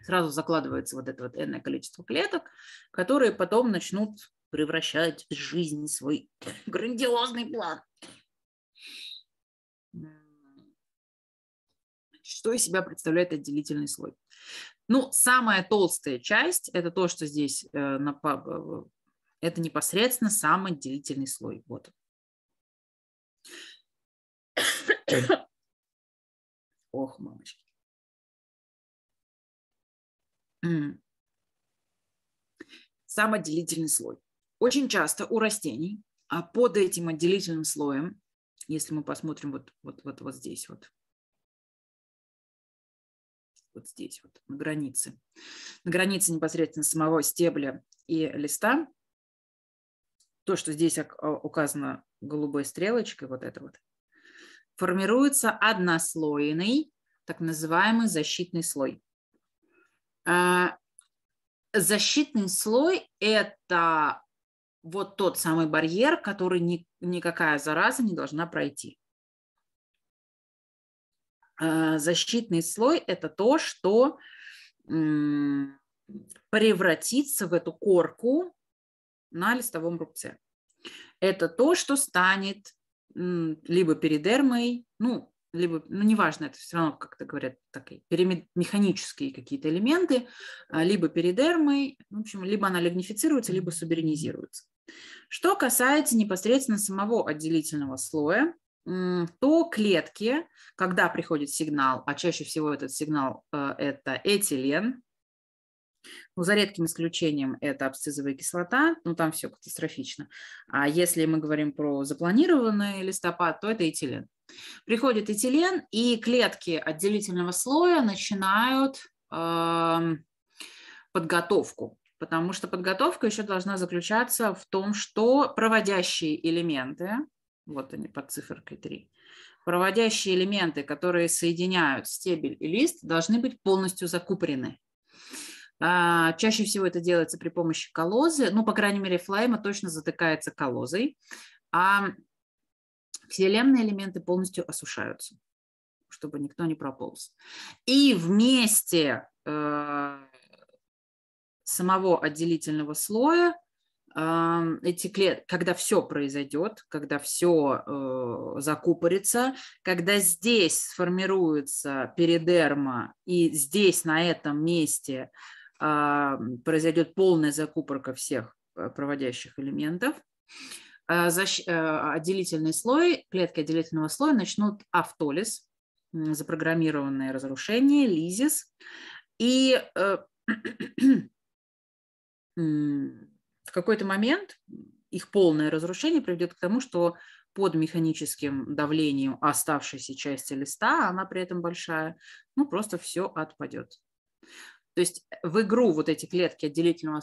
сразу закладывается вот это вот энное количество клеток, которые потом начнут превращать в жизнь свой грандиозный план. Что из себя представляет отделительный слой? Ну, самая толстая часть – это то, что здесь э, на э, это непосредственно самый делительный слой. Вот. Ох, мамочки. Самоделительный слой. Очень часто у растений а под этим отделительным слоем, если мы посмотрим вот, вот, вот, вот здесь вот, вот здесь вот, на границе, на границе непосредственно самого стебля и листа, то, что здесь указано голубой стрелочкой, вот это вот, формируется однослойный, так называемый защитный слой. А, защитный слой – это вот тот самый барьер, который ни, никакая зараза не должна пройти. А, защитный слой – это то, что превратится в эту корку, на листовом рубце. Это то, что станет либо передермой, ну, либо, ну, неважно, это все равно, как-то говорят, такие механические какие-то элементы, а, либо передермой, в общем, либо она лигнифицируется, либо суберинизируется. Что касается непосредственно самого отделительного слоя, то клетки, когда приходит сигнал, а чаще всего этот сигнал э, – это этилен, ну, за редким исключением это абсцизовая кислота, ну там все катастрофично. А если мы говорим про запланированный листопад, то это этилен. Приходит этилен, и клетки отделительного слоя начинают э, подготовку потому что подготовка еще должна заключаться в том, что проводящие элементы, вот они под циферкой 3, проводящие элементы, которые соединяют стебель и лист, должны быть полностью закупорены. А, чаще всего это делается при помощи колозы, ну, по крайней мере, флайма точно затыкается колозой, а вселенные элементы полностью осушаются, чтобы никто не прополз. И вместе э, самого отделительного слоя э, эти клетки, когда все произойдет, когда все э, закупорится, когда здесь сформируется передерма и здесь на этом месте а, произойдет полная закупорка всех э, проводящих элементов. А, защ... А, отделительный слой, клетки отделительного слоя начнут автолиз, запрограммированное разрушение, лизис. И э, в какой-то момент их полное разрушение приведет к тому, что под механическим давлением оставшейся части листа, она при этом большая, ну просто все отпадет. То есть э, в игру вот эти клетки отделительного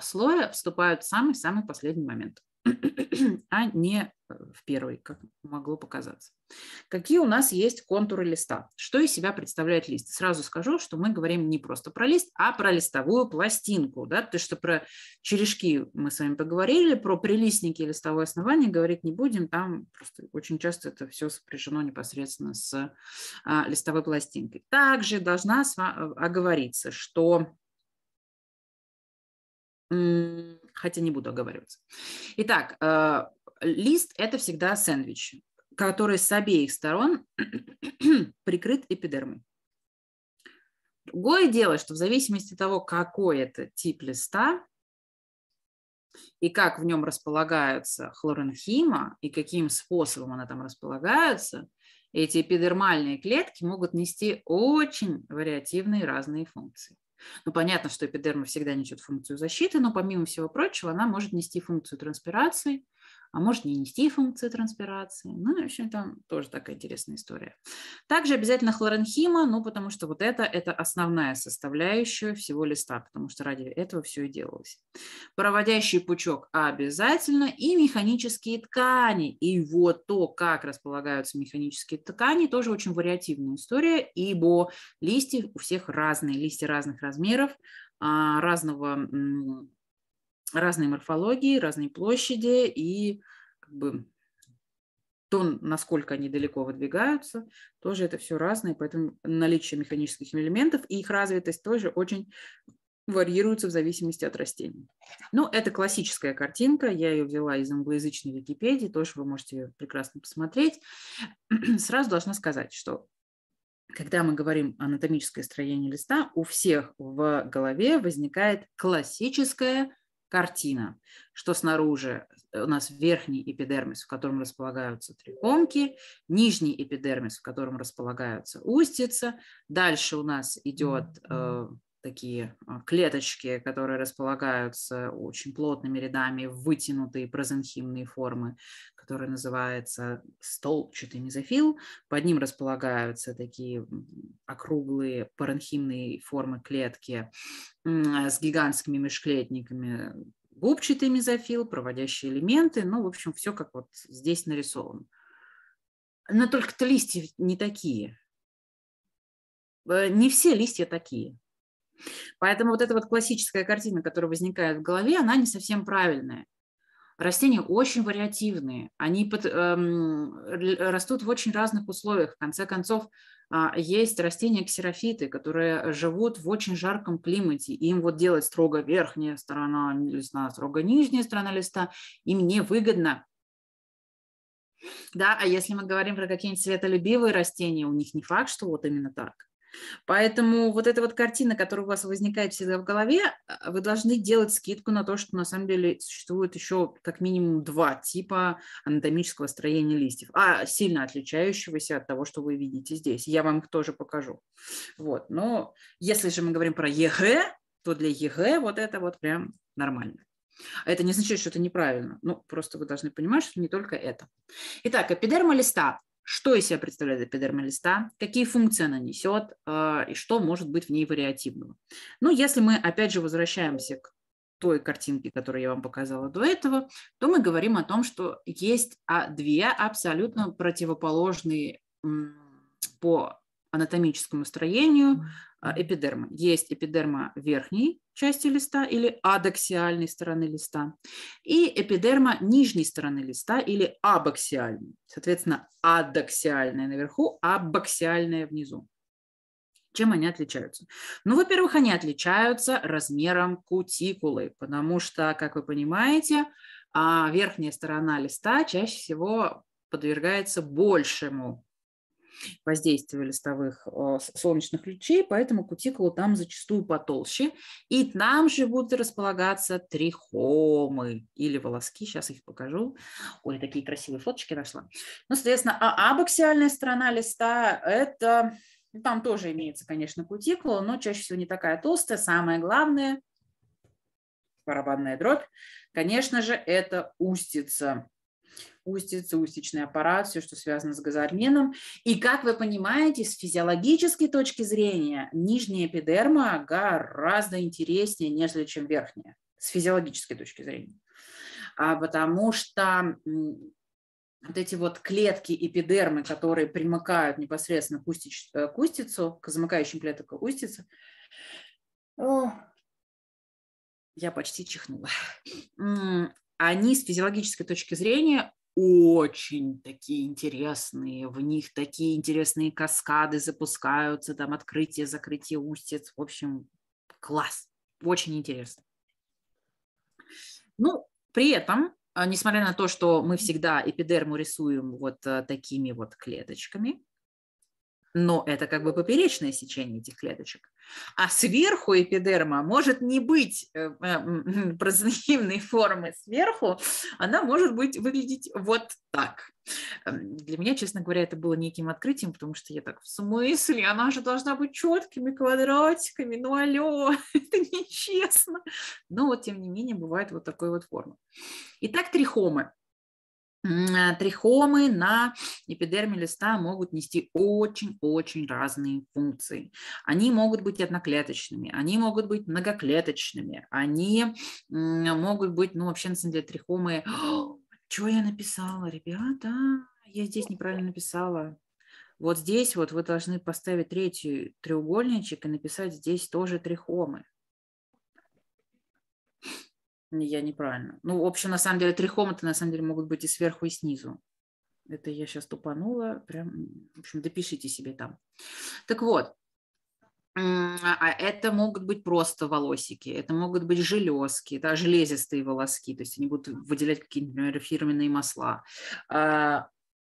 слоя вступают в самый-самый последний момент. а не э, в первый, как могло показаться. Какие у нас есть контуры листа? Что из себя представляет лист? Сразу скажу, что мы говорим не просто про лист, а про листовую пластинку. Да? То, что про черешки мы с вами поговорили, про прилистники и листовое основание говорить не будем. Там просто очень часто это все сопряжено непосредственно с а, листовой пластинкой. Также должна э, оговориться, что хотя не буду оговариваться. Итак, э, лист – это всегда сэндвич, который с обеих сторон прикрыт эпидермой. Другое дело, что в зависимости от того, какой это тип листа и как в нем располагаются хлоренхима и каким способом она там располагается, эти эпидермальные клетки могут нести очень вариативные разные функции. Ну, понятно, что эпидерма всегда несет функцию защиты, но помимо всего прочего она может нести функцию транспирации, а может не нести функции транспирации. Ну, в общем, там тоже такая интересная история. Также обязательно хлоренхима, ну, потому что вот это, это основная составляющая всего листа, потому что ради этого все и делалось. Проводящий пучок обязательно и механические ткани. И вот то, как располагаются механические ткани, тоже очень вариативная история, ибо листья у всех разные, листья разных размеров, а, разного разные морфологии, разные площади и как бы то, насколько они далеко выдвигаются, тоже это все разное, поэтому наличие механических элементов и их развитость тоже очень варьируются в зависимости от растений. Ну, это классическая картинка, я ее взяла из англоязычной Википедии, тоже вы можете ее прекрасно посмотреть. Сразу должна сказать, что когда мы говорим анатомическое строение листа, у всех в голове возникает классическая картина, что снаружи э, у нас верхний эпидермис, в котором располагаются трехомки, нижний эпидермис, в котором располагаются устица, дальше у нас идет э, такие э, клеточки, которые располагаются очень плотными рядами, вытянутые прозенхимные формы который называется столбчатый мезофил. Под ним располагаются такие округлые паренхимные формы клетки с гигантскими межклетниками, губчатый мезофил, проводящие элементы. Ну, в общем, все как вот здесь нарисовано. Но только-то листья не такие. Э, не все листья такие. Поэтому вот эта вот классическая картина, которая возникает в голове, она не совсем правильная. Растения очень вариативные, они под, эм, растут в очень разных условиях. В конце концов, э, есть растения ксерофиты, которые живут в очень жарком климате. Им вот делать строго верхняя сторона листа, строго нижняя сторона листа, им невыгодно. Да, а если мы говорим про какие-нибудь светолюбивые растения, у них не факт, что вот именно так. Поэтому вот эта вот картина, которая у вас возникает всегда в голове, а, вы должны делать скидку на то, что на самом деле существует еще как минимум два типа анатомического строения листьев, а сильно отличающегося от того, что вы видите здесь. Я вам их тоже покажу. Вот. Но если же мы говорим про ЕГЭ, то для ЕГЭ вот это вот прям нормально. А это не означает, что это неправильно. Ну, просто вы должны понимать, что не только это. Итак, эпидерма листа что из себя представляет эпидерма какие функции она несет а, и что может быть в ней вариативного. Ну, если мы опять же возвращаемся к той картинке, которую я вам показала до этого, то мы говорим о том, что есть а, две абсолютно противоположные по анатомическому строению а, эпидермы. Есть эпидерма верхней части листа или адаксиальной стороны листа и эпидерма нижней стороны листа или абоксиальной. Соответственно, адаксиальная наверху, абоксиальная внизу. Чем они отличаются? Ну, во-первых, они отличаются размером кутикулы, потому что, как вы понимаете, а, верхняя сторона листа чаще всего подвергается большему воздействия листовых э, солнечных лучей, поэтому кутикула там зачастую потолще. И там же будут располагаться трихомы или волоски. Сейчас их покажу. Ой, такие красивые фоточки нашла. Ну, соответственно, а абаксиальная сторона листа – это ну, там тоже имеется, конечно, кутикула, но чаще всего не такая толстая. Самое главное барабанная дробь, конечно же, это устица устица, устичный аппарат, все, что связано с газообменом. И, как вы понимаете, с физиологической точки зрения нижняя эпидерма гораздо интереснее, нежели чем верхняя, с физиологической точки зрения. А потому что вот эти вот клетки эпидермы, которые примыкают непосредственно к, устич, э, к устицу, к замыкающим клеткам устицы, я почти чихнула они с физиологической точки зрения очень такие интересные, в них такие интересные каскады запускаются, там открытие, закрытие устиц, в общем, класс, очень интересно. Ну, при этом, э, несмотря на то, что мы всегда эпидерму рисуем вот э, такими вот клеточками, но это как бы поперечное сечение этих клеточек. А сверху эпидерма может не быть э, э, прознаимной формы сверху, она может быть выглядеть вот так. Эм, для меня, честно говоря, это было неким открытием, потому что я так, в смысле, она же должна быть четкими квадратиками, ну алло, это нечестно. Но вот, тем не менее, бывает вот такой вот форма. Итак, трихомы. А, трихомы на эпидерме листа могут нести очень-очень разные функции. Они могут быть одноклеточными, они могут быть многоклеточными, они могут быть, ну вообще на самом деле трихомы... Что я написала, ребята? Я здесь неправильно написала. Вот здесь вот вы должны поставить третий треугольничек и написать здесь тоже трихомы. Я неправильно. Ну, в общем, на самом деле, трихоматы, на самом деле, могут быть и сверху, и снизу. Это я сейчас тупанула. Прям, в общем, допишите себе там. Так вот, а это могут быть просто волосики, это могут быть железки, да, железистые волоски, то есть они будут выделять какие-нибудь, например, фирменные масла. А,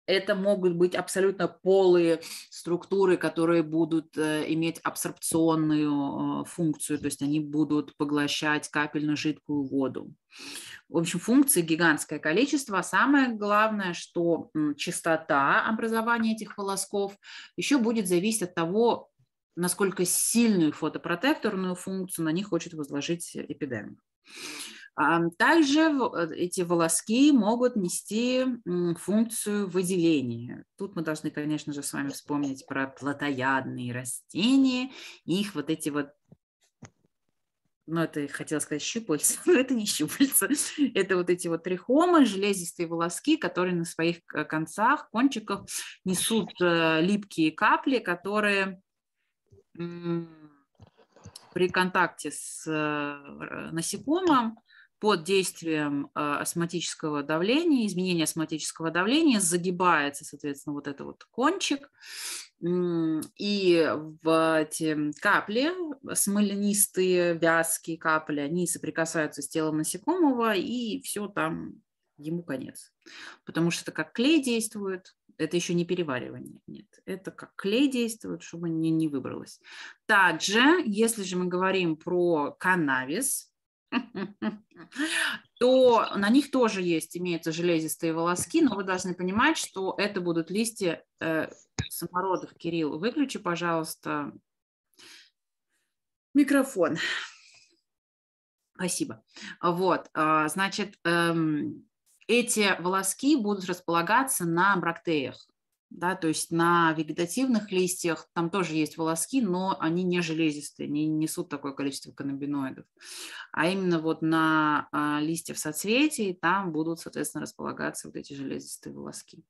это могут быть абсолютно полые структуры, которые будут э, иметь абсорбционную э, функцию, то есть они будут поглощать капельно жидкую воду. В общем, функций гигантское количество. А самое главное, что частота образования этих волосков еще будет зависеть от того, насколько сильную фотопротекторную функцию на них хочет возложить эпидерм. Также э, эти волоски могут нести функцию выделения. Тут мы должны, конечно же, с вами вспомнить про плотоядные растения, их вот эти вот ну, это хотела сказать щупальца, но это не щупальца. Это вот эти вот трихомы, железистые волоски, которые на своих э, концах, кончиках несут э, липкие капли, которые при контакте с насекомым под действием астматического давления, изменения астматического давления загибается, соответственно, вот этот вот кончик, и в эти капли, смоленистые, вязкие капли, они соприкасаются с телом насекомого, и все там ему конец. Потому что это как клей действует, это еще не переваривание, нет. Это как клей действует, чтобы не, не выбралось. Также, если же мы говорим про канавис, то на них тоже есть, имеются железистые волоски, но вы должны понимать, что это будут листья э, самородов. Кирилл, выключи, пожалуйста, микрофон. Спасибо. Вот, э, значит, э, эти волоски будут располагаться на брактеях да, то есть на вегетативных листьях там тоже есть волоски, но они не железистые, не несут такое количество каннабиноидов. А именно вот на а, листьях соцветий там будут, соответственно, располагаться вот эти железистые волоски.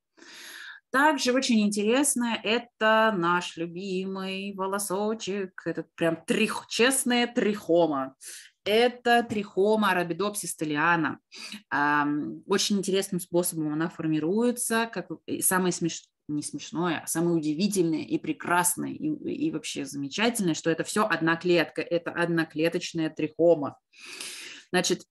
Также очень интересно, это наш любимый волосочек, этот прям трих, честная трихома. Это трихома арабидопсис толиана. Очень интересным способом она формируется. Как, самое смеш не смешное, а самое удивительное и прекрасное и, и вообще замечательное, что это все одна клетка, это одноклеточная трихома. Значит,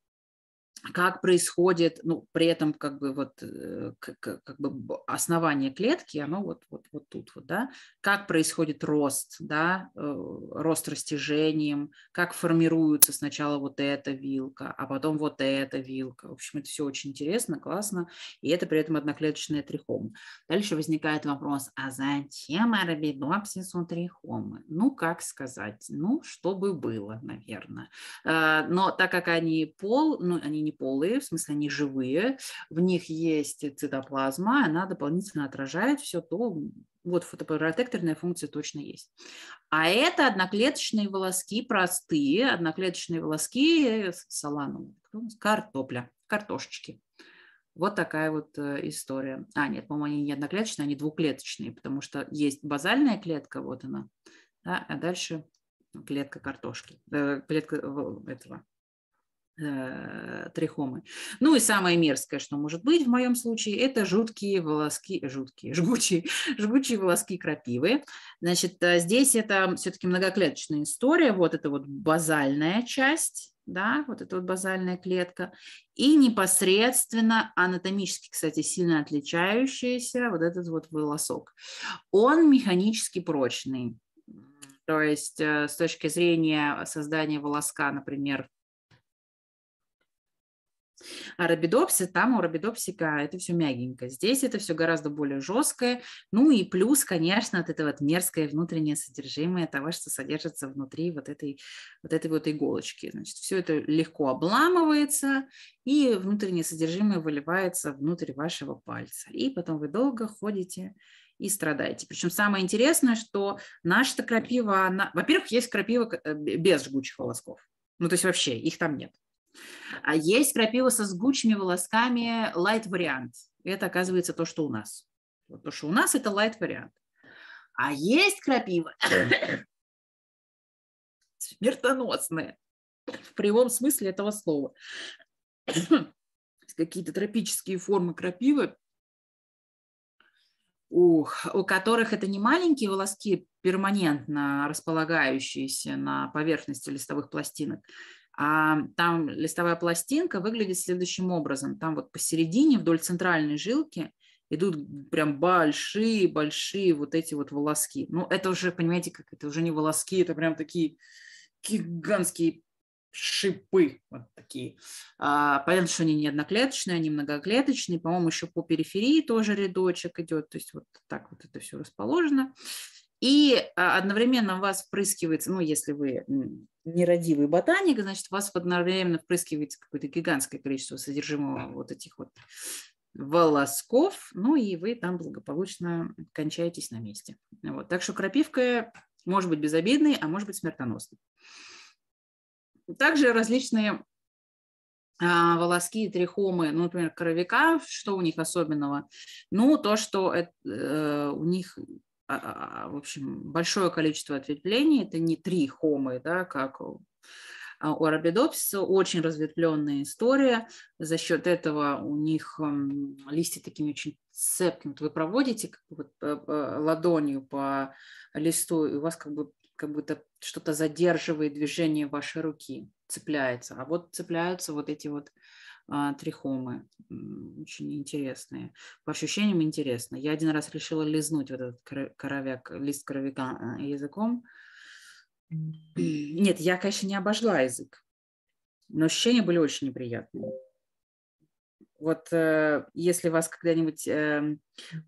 как происходит, ну, при этом как бы вот э, как бы основание клетки, оно вот, вот, вот тут вот, да, как происходит рост, да, э, рост растяжением, как формируется сначала вот эта вилка, а потом вот эта вилка. В общем, это все очень интересно, классно, и это при этом одноклеточная трихома. Дальше возникает вопрос, а зачем арабидопсису трихомы? Ну, как сказать? Ну, чтобы было, наверное. Э, но так как они пол, ну, они не полые, в смысле они живые, в них есть цитоплазма, она дополнительно отражает все то, вот фотопротекторная функция точно есть. А это одноклеточные волоски, простые одноклеточные волоски салану картопля, картошечки. Вот такая вот э, история. А, нет, по-моему, они не одноклеточные, они двуклеточные, потому что есть базальная клетка, вот она, да, а дальше клетка картошки, э, клетка э, этого Э, трихомы. Ну и самое мерзкое, что может быть в моем случае, это жуткие волоски, жуткие, жгучие, жгучие волоски крапивы. Значит, э, здесь это все-таки многоклеточная история, вот это вот базальная часть, да, вот эта вот базальная клетка, и непосредственно анатомически, кстати, сильно отличающийся вот этот вот волосок. Он механически прочный, то есть э, с точки зрения создания волоска, например, а рабидопсис, там у рабидопсика это все мягенько. Здесь это все гораздо более жесткое. Ну и плюс, конечно, от этого вот мерзкое внутреннее содержимое того, что содержится внутри вот этой вот, этой вот иголочки. Значит, все это легко обламывается, и внутреннее содержимое выливается внутрь вашего пальца. И потом вы долго ходите и страдаете. Причем самое интересное, что наша крапива, она... во-первых, есть крапива э, без жгучих волосков. Ну, то есть вообще их там нет. А есть крапива со сгучными волосками, light вариант. Это, оказывается, то, что у нас. Вот то, что у нас, это light вариант. А есть крапива смертоносная, в прямом смысле этого слова. Какие-то тропические формы крапивы, у, у которых это не маленькие волоски, перманентно располагающиеся на поверхности листовых пластинок, а Там листовая пластинка выглядит следующим образом. Там вот посередине вдоль центральной жилки идут прям большие-большие вот эти вот волоски. Ну, это уже, понимаете, как это уже не волоски, это прям такие гигантские шипы вот такие. А, понятно, что они не одноклеточные, они многоклеточные. По-моему, еще по периферии тоже рядочек идет. То есть вот так вот это все расположено. И а, одновременно вас впрыскивается, ну, если вы нерадивый ботаник, значит, вас одновременно впрыскивается какое-то гигантское количество содержимого вот этих вот волосков, ну и вы там благополучно кончаетесь на месте. Вот. Так что крапивка может быть безобидной, а может быть смертоносной. Также различные а, волоски, трихомы, ну, например, коровика, что у них особенного? Ну, то, что это, э, у них а, а, а, в общем, большое количество ответвлений, это не три хомы, да, как у, у арабидопсиса, очень разветвленная история, за счет этого у них листья такими очень цепкими, вот вы проводите как бы, э, э, ладонью по листу, и у вас как бы как будто что-то задерживает движение вашей руки, цепляется. А вот цепляются вот эти вот а, трихомы, очень интересные. По ощущениям интересно. Я один раз решила лизнуть вот этот коровяк, лист коровяка э, языком. Нет, я, конечно, не обожгла язык, но ощущения были очень неприятные. Вот э, если вас когда-нибудь э,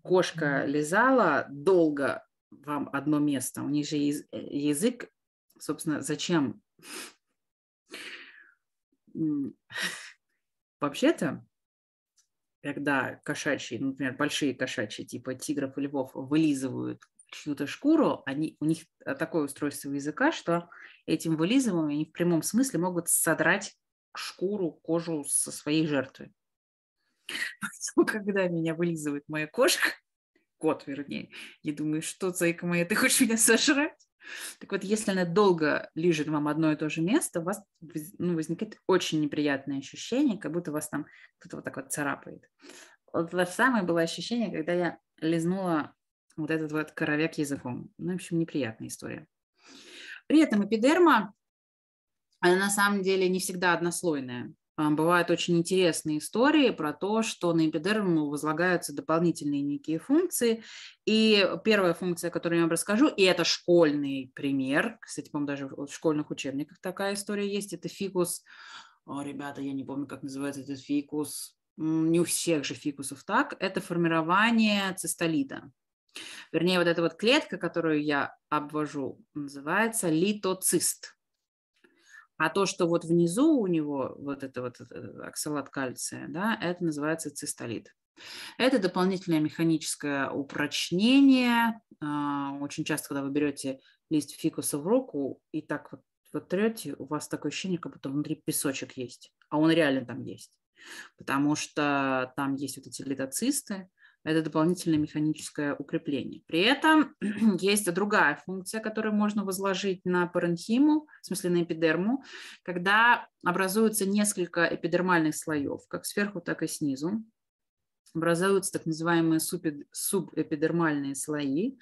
кошка лизала долго вам одно место, у них же язык, собственно, зачем? Вообще-то, когда кошачьи, ну, например, большие кошачьи, типа тигров и львов, вылизывают чью-то шкуру, они, у них такое устройство языка, что этим вылизыванием они в прямом смысле могут содрать шкуру, кожу со своей жертвы. Поэтому, когда меня вылизывает моя кошка, кот, вернее, я думаю, что, зайка моя, ты хочешь меня сожрать? Так вот, если она долго лежит вам одно и то же место, у вас ну, возникает очень неприятное ощущение, как будто вас там кто-то вот так вот царапает. Вот это самое было ощущение, когда я лизнула вот этот вот коровяк языком. Ну, в общем, неприятная история. При этом эпидерма, она на самом деле не всегда однослойная. А, бывают очень интересные истории про то, что на эпидерму возлагаются дополнительные некие функции. И первая функция, которую я вам расскажу, и это школьный пример, кстати, по-моему, даже в школьных учебниках такая история есть, это фикус. О, ребята, я не помню, как называется этот фикус. Не у всех же фикусов так. Это формирование цистолита. Вернее, вот эта вот клетка, которую я обвожу, называется литоцист. А то, что вот внизу у него вот это вот э, оксалат кальция, да, это называется цистолит. Это дополнительное механическое упрочнение. А, очень часто, когда вы берете лист фикуса в руку и так вот, вот трете, у вас такое ощущение, как будто внутри песочек есть, а он реально там есть. Потому что там есть вот эти литоцисты, это дополнительное механическое укрепление. При этом есть другая функция, которую можно возложить на паренхиму, в смысле на эпидерму, когда образуется несколько эпидермальных слоев, как сверху, так и снизу образуются так называемые субэпидермальные слои.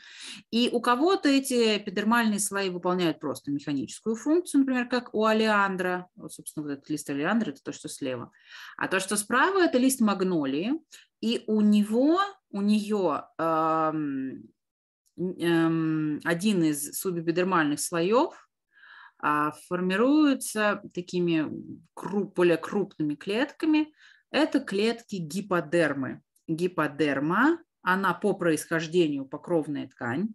И у кого-то эти эпидермальные слои выполняют просто механическую функцию, например, как у алиандра. Вот, собственно, вот этот лист алиандра – это то, что слева. А то, что справа – это лист магнолии, и у него, у нее эм, эм, один из субэпидермальных слоев а, формируются такими круп, более крупными клетками, это клетки гиподермы. Гиподерма, она по происхождению покровная ткань,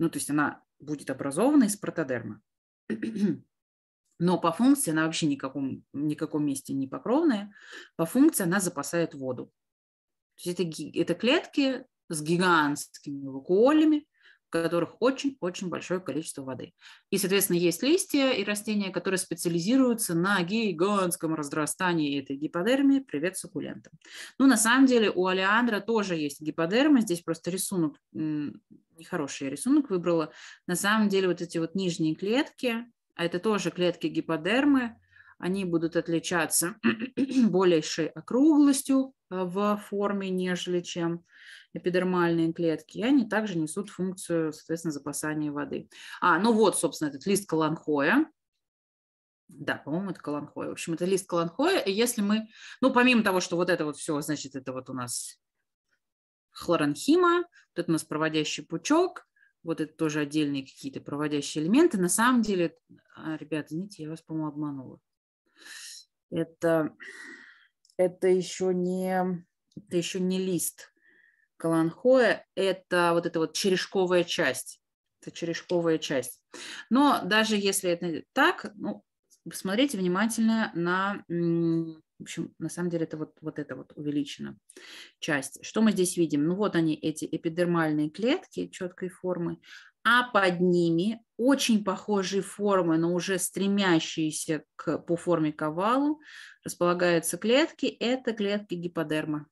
ну, то есть она будет образована из протодермы. Но по функции она вообще никаком, никаком месте не покровная. По функции она запасает воду. То есть это, это клетки с гигантскими луколями, которых очень-очень большое количество воды. И, соответственно, есть листья и растения, которые специализируются на гигантском разрастании этой гиподермии. Привет суккулентам. Ну, на самом деле, у алиандра тоже есть гиподерма. Здесь просто рисунок, нехороший я рисунок выбрала. На самом деле, вот эти вот нижние клетки, а это тоже клетки гиподермы, они будут отличаться большей округлостью э, в форме, нежели чем эпидермальные клетки, и они также несут функцию, соответственно, запасания воды. А, ну вот, собственно, этот лист каланхоя, да, по-моему, это каланхоя. В общем, это лист каланхоя. И если мы, ну, помимо того, что вот это вот все, значит, это вот у нас хлоранхима, вот это у нас проводящий пучок, вот это тоже отдельные какие-то проводящие элементы. На самом деле, а, ребята, извините, я вас, по-моему, обманула. Это, это еще не это еще не лист. Каланхоя – это вот эта вот черешковая часть. Это черешковая часть. Но даже если это так, ну, посмотрите внимательно на, в общем, на самом деле это вот, вот эта вот увеличена часть. Что мы здесь видим? Ну вот они, эти эпидермальные клетки четкой формы, а под ними очень похожие формы, но уже стремящиеся к, по форме к овалу, располагаются клетки. Это клетки гиподерма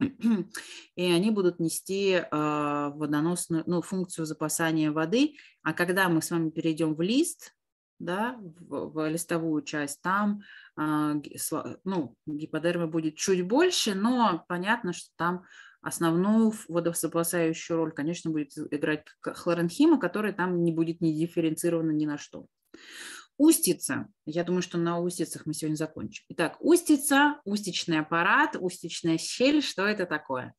и они будут нести а, водоносную ну, функцию запасания воды. А когда мы с вами перейдем в лист, да, в, в листовую часть, там а, ну, гиподермы будет чуть больше, но понятно, что там основную водозапасающую роль, конечно, будет играть хлоренхима, которая там не будет не дифференцирована ни на что. Устица. Я думаю, что на устицах мы сегодня закончим. Итак, устица, устичный аппарат, устичная щель. Что это такое?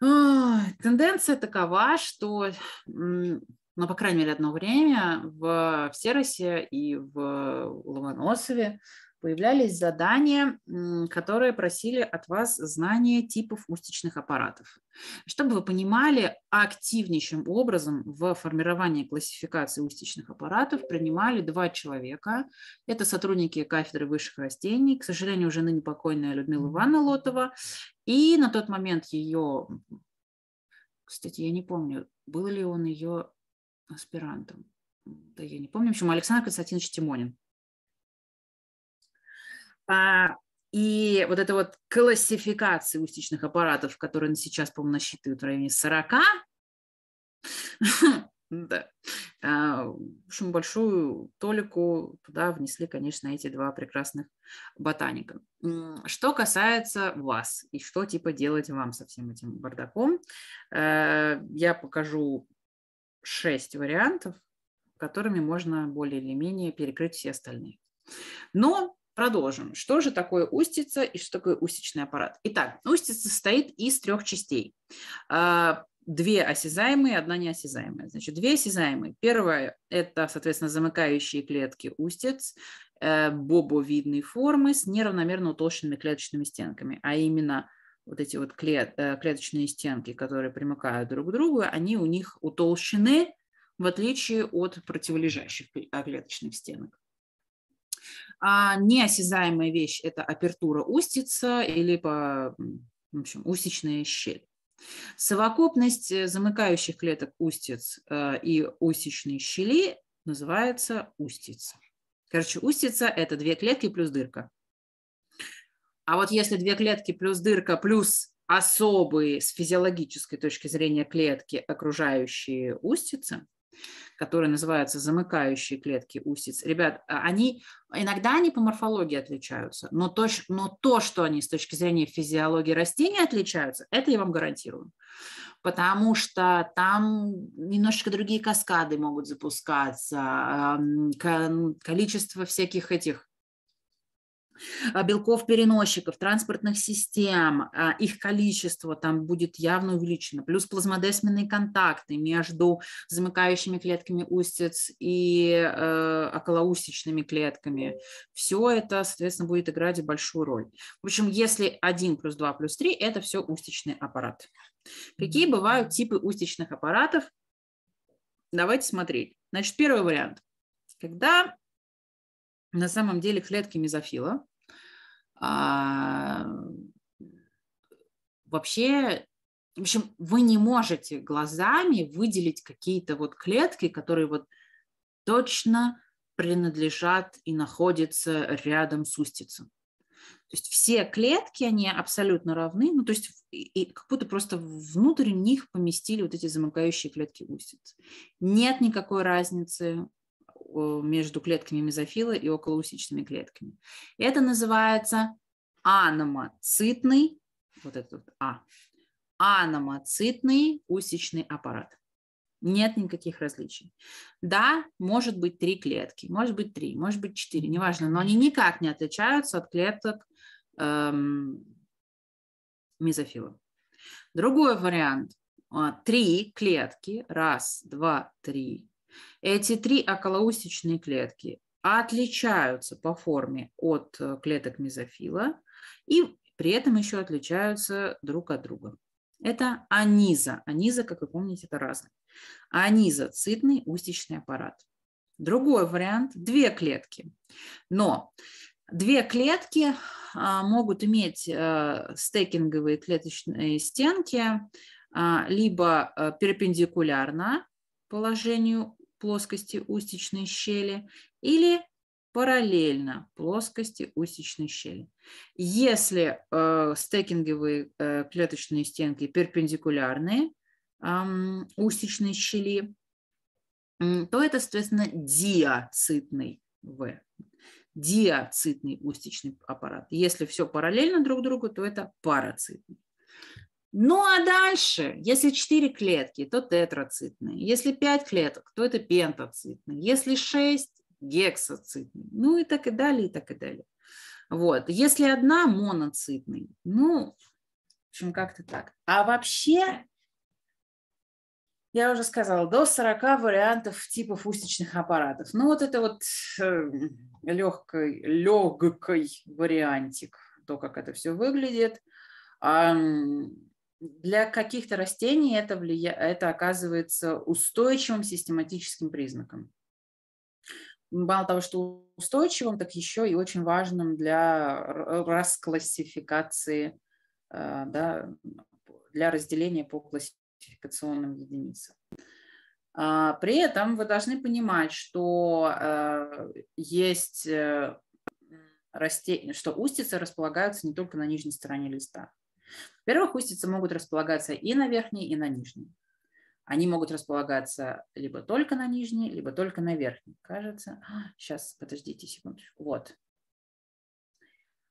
Тенденция такова, что, ну, по крайней мере, одно время в Серосе и в Ломоносове появлялись задания, которые просили от вас знания типов устичных аппаратов. Чтобы вы понимали, активнейшим образом в формировании классификации устичных аппаратов принимали два человека. Это сотрудники кафедры высших растений, к сожалению, уже ныне покойная Людмила Ивановна Лотова, и на тот момент ее, кстати, я не помню, был ли он ее аспирантом, да я не помню, в общем, Александр Константинович Тимонин. А, и вот эта вот классификация устичных аппаратов, которые сейчас, по-моему, насчитывают в районе 40, да. А, в общем, большую толику туда внесли, конечно, эти два прекрасных ботаника. Что касается вас и что типа делать вам со всем этим бардаком, э, я покажу шесть вариантов, которыми можно более или менее перекрыть все остальные. Но Продолжим. Что же такое устица и что такое устичный аппарат? Итак, устица состоит из трех частей. А, две осязаемые, одна неосязаемая. Значит, две осязаемые. Первая – это, соответственно, замыкающие клетки устиц э, бобовидной формы с неравномерно утолщенными клеточными стенками, а именно вот эти вот клет, э, клеточные стенки, которые примыкают друг к другу, они у них утолщены, в отличие от противолежащих а, клеточных стенок. А неосязаемая вещь – это апертура устица или по, в общем, устичная щель. Совокупность э, замыкающих клеток устиц э, и устичной щели называется устица. Короче, устица – это две клетки плюс дырка. А вот если две клетки плюс дырка плюс особые с физиологической точки зрения клетки, окружающие устицы – которые называются замыкающие клетки устиц. Ребят, а они иногда они по морфологии отличаются, но то, но то, что они с точки зрения физиологии растения отличаются, это я вам гарантирую. Потому что там немножечко другие каскады могут запускаться, а, количество всяких этих а, белков-переносчиков, транспортных систем, а, их количество там будет явно увеличено, плюс плазмодесменные контакты между замыкающими клетками устиц и э, околоустичными клетками. Все это, соответственно, будет играть большую роль. В общем, если 1 плюс 2 плюс 3 – это все устичный аппарат. Какие бывают типы устичных аппаратов? Давайте смотреть. Значит, первый вариант. Когда на самом деле клетки мезофила а, вообще, в общем, вы не можете глазами выделить какие-то вот клетки, которые вот точно принадлежат и находятся рядом с устицем. То есть все клетки, они абсолютно равны, ну то есть и, и как будто просто внутрь них поместили вот эти замыкающие клетки устиц. Нет никакой разницы между клетками мезофила и околоусичными клетками. Это называется аномоцитный, вот этот А, аномоцитный усечный аппарат. Нет никаких различий. Да, может быть три клетки, может быть три, может быть четыре, неважно, но они никак не отличаются от клеток эм, мезофила. Другой вариант. А, три клетки, раз, два, три, эти три околоусечные клетки отличаются по форме от э, клеток мезофила и при этом еще отличаются друг от друга. Это аниза. Аниза, как вы помните, это разное. Аниза – цитный устичный аппарат. Другой вариант – две клетки. Но две клетки а, могут иметь э, стекинговые клеточные стенки а, либо э, перпендикулярно положению плоскости устичной щели или параллельно плоскости усечной щели. Если э, стекинговые э, клеточные стенки перпендикулярные э, усечной щели, то это, соответственно, диацитный В. Диацитный устичный аппарат. Если все параллельно друг другу, то это парацитный. Ну а дальше, если 4 клетки, то тетрацитные. Если 5 клеток, то это пентацитные. Если 6, гексоцитный. Ну и так и далее, и так и далее. Вот. Если одна моноцитный, ну, в общем, как-то так. А вообще, я уже сказала, до 40 вариантов типов устичных аппаратов. Ну, вот это вот э, легкий, легкий вариантик, то, как это все выглядит для каких-то растений это, влия... это оказывается устойчивым систематическим признаком. Мало того, что устойчивым, так еще и очень важным для расклассификации, э, да, для разделения по классификационным единицам. А, при этом вы должны понимать, что э, есть э, растения, что устицы располагаются не только на нижней стороне листа. Во-первых, устицы могут располагаться и на верхней, и на нижней. Они могут располагаться либо только на нижней, либо только на верхней. Кажется, сейчас, подождите секундочку. Вот.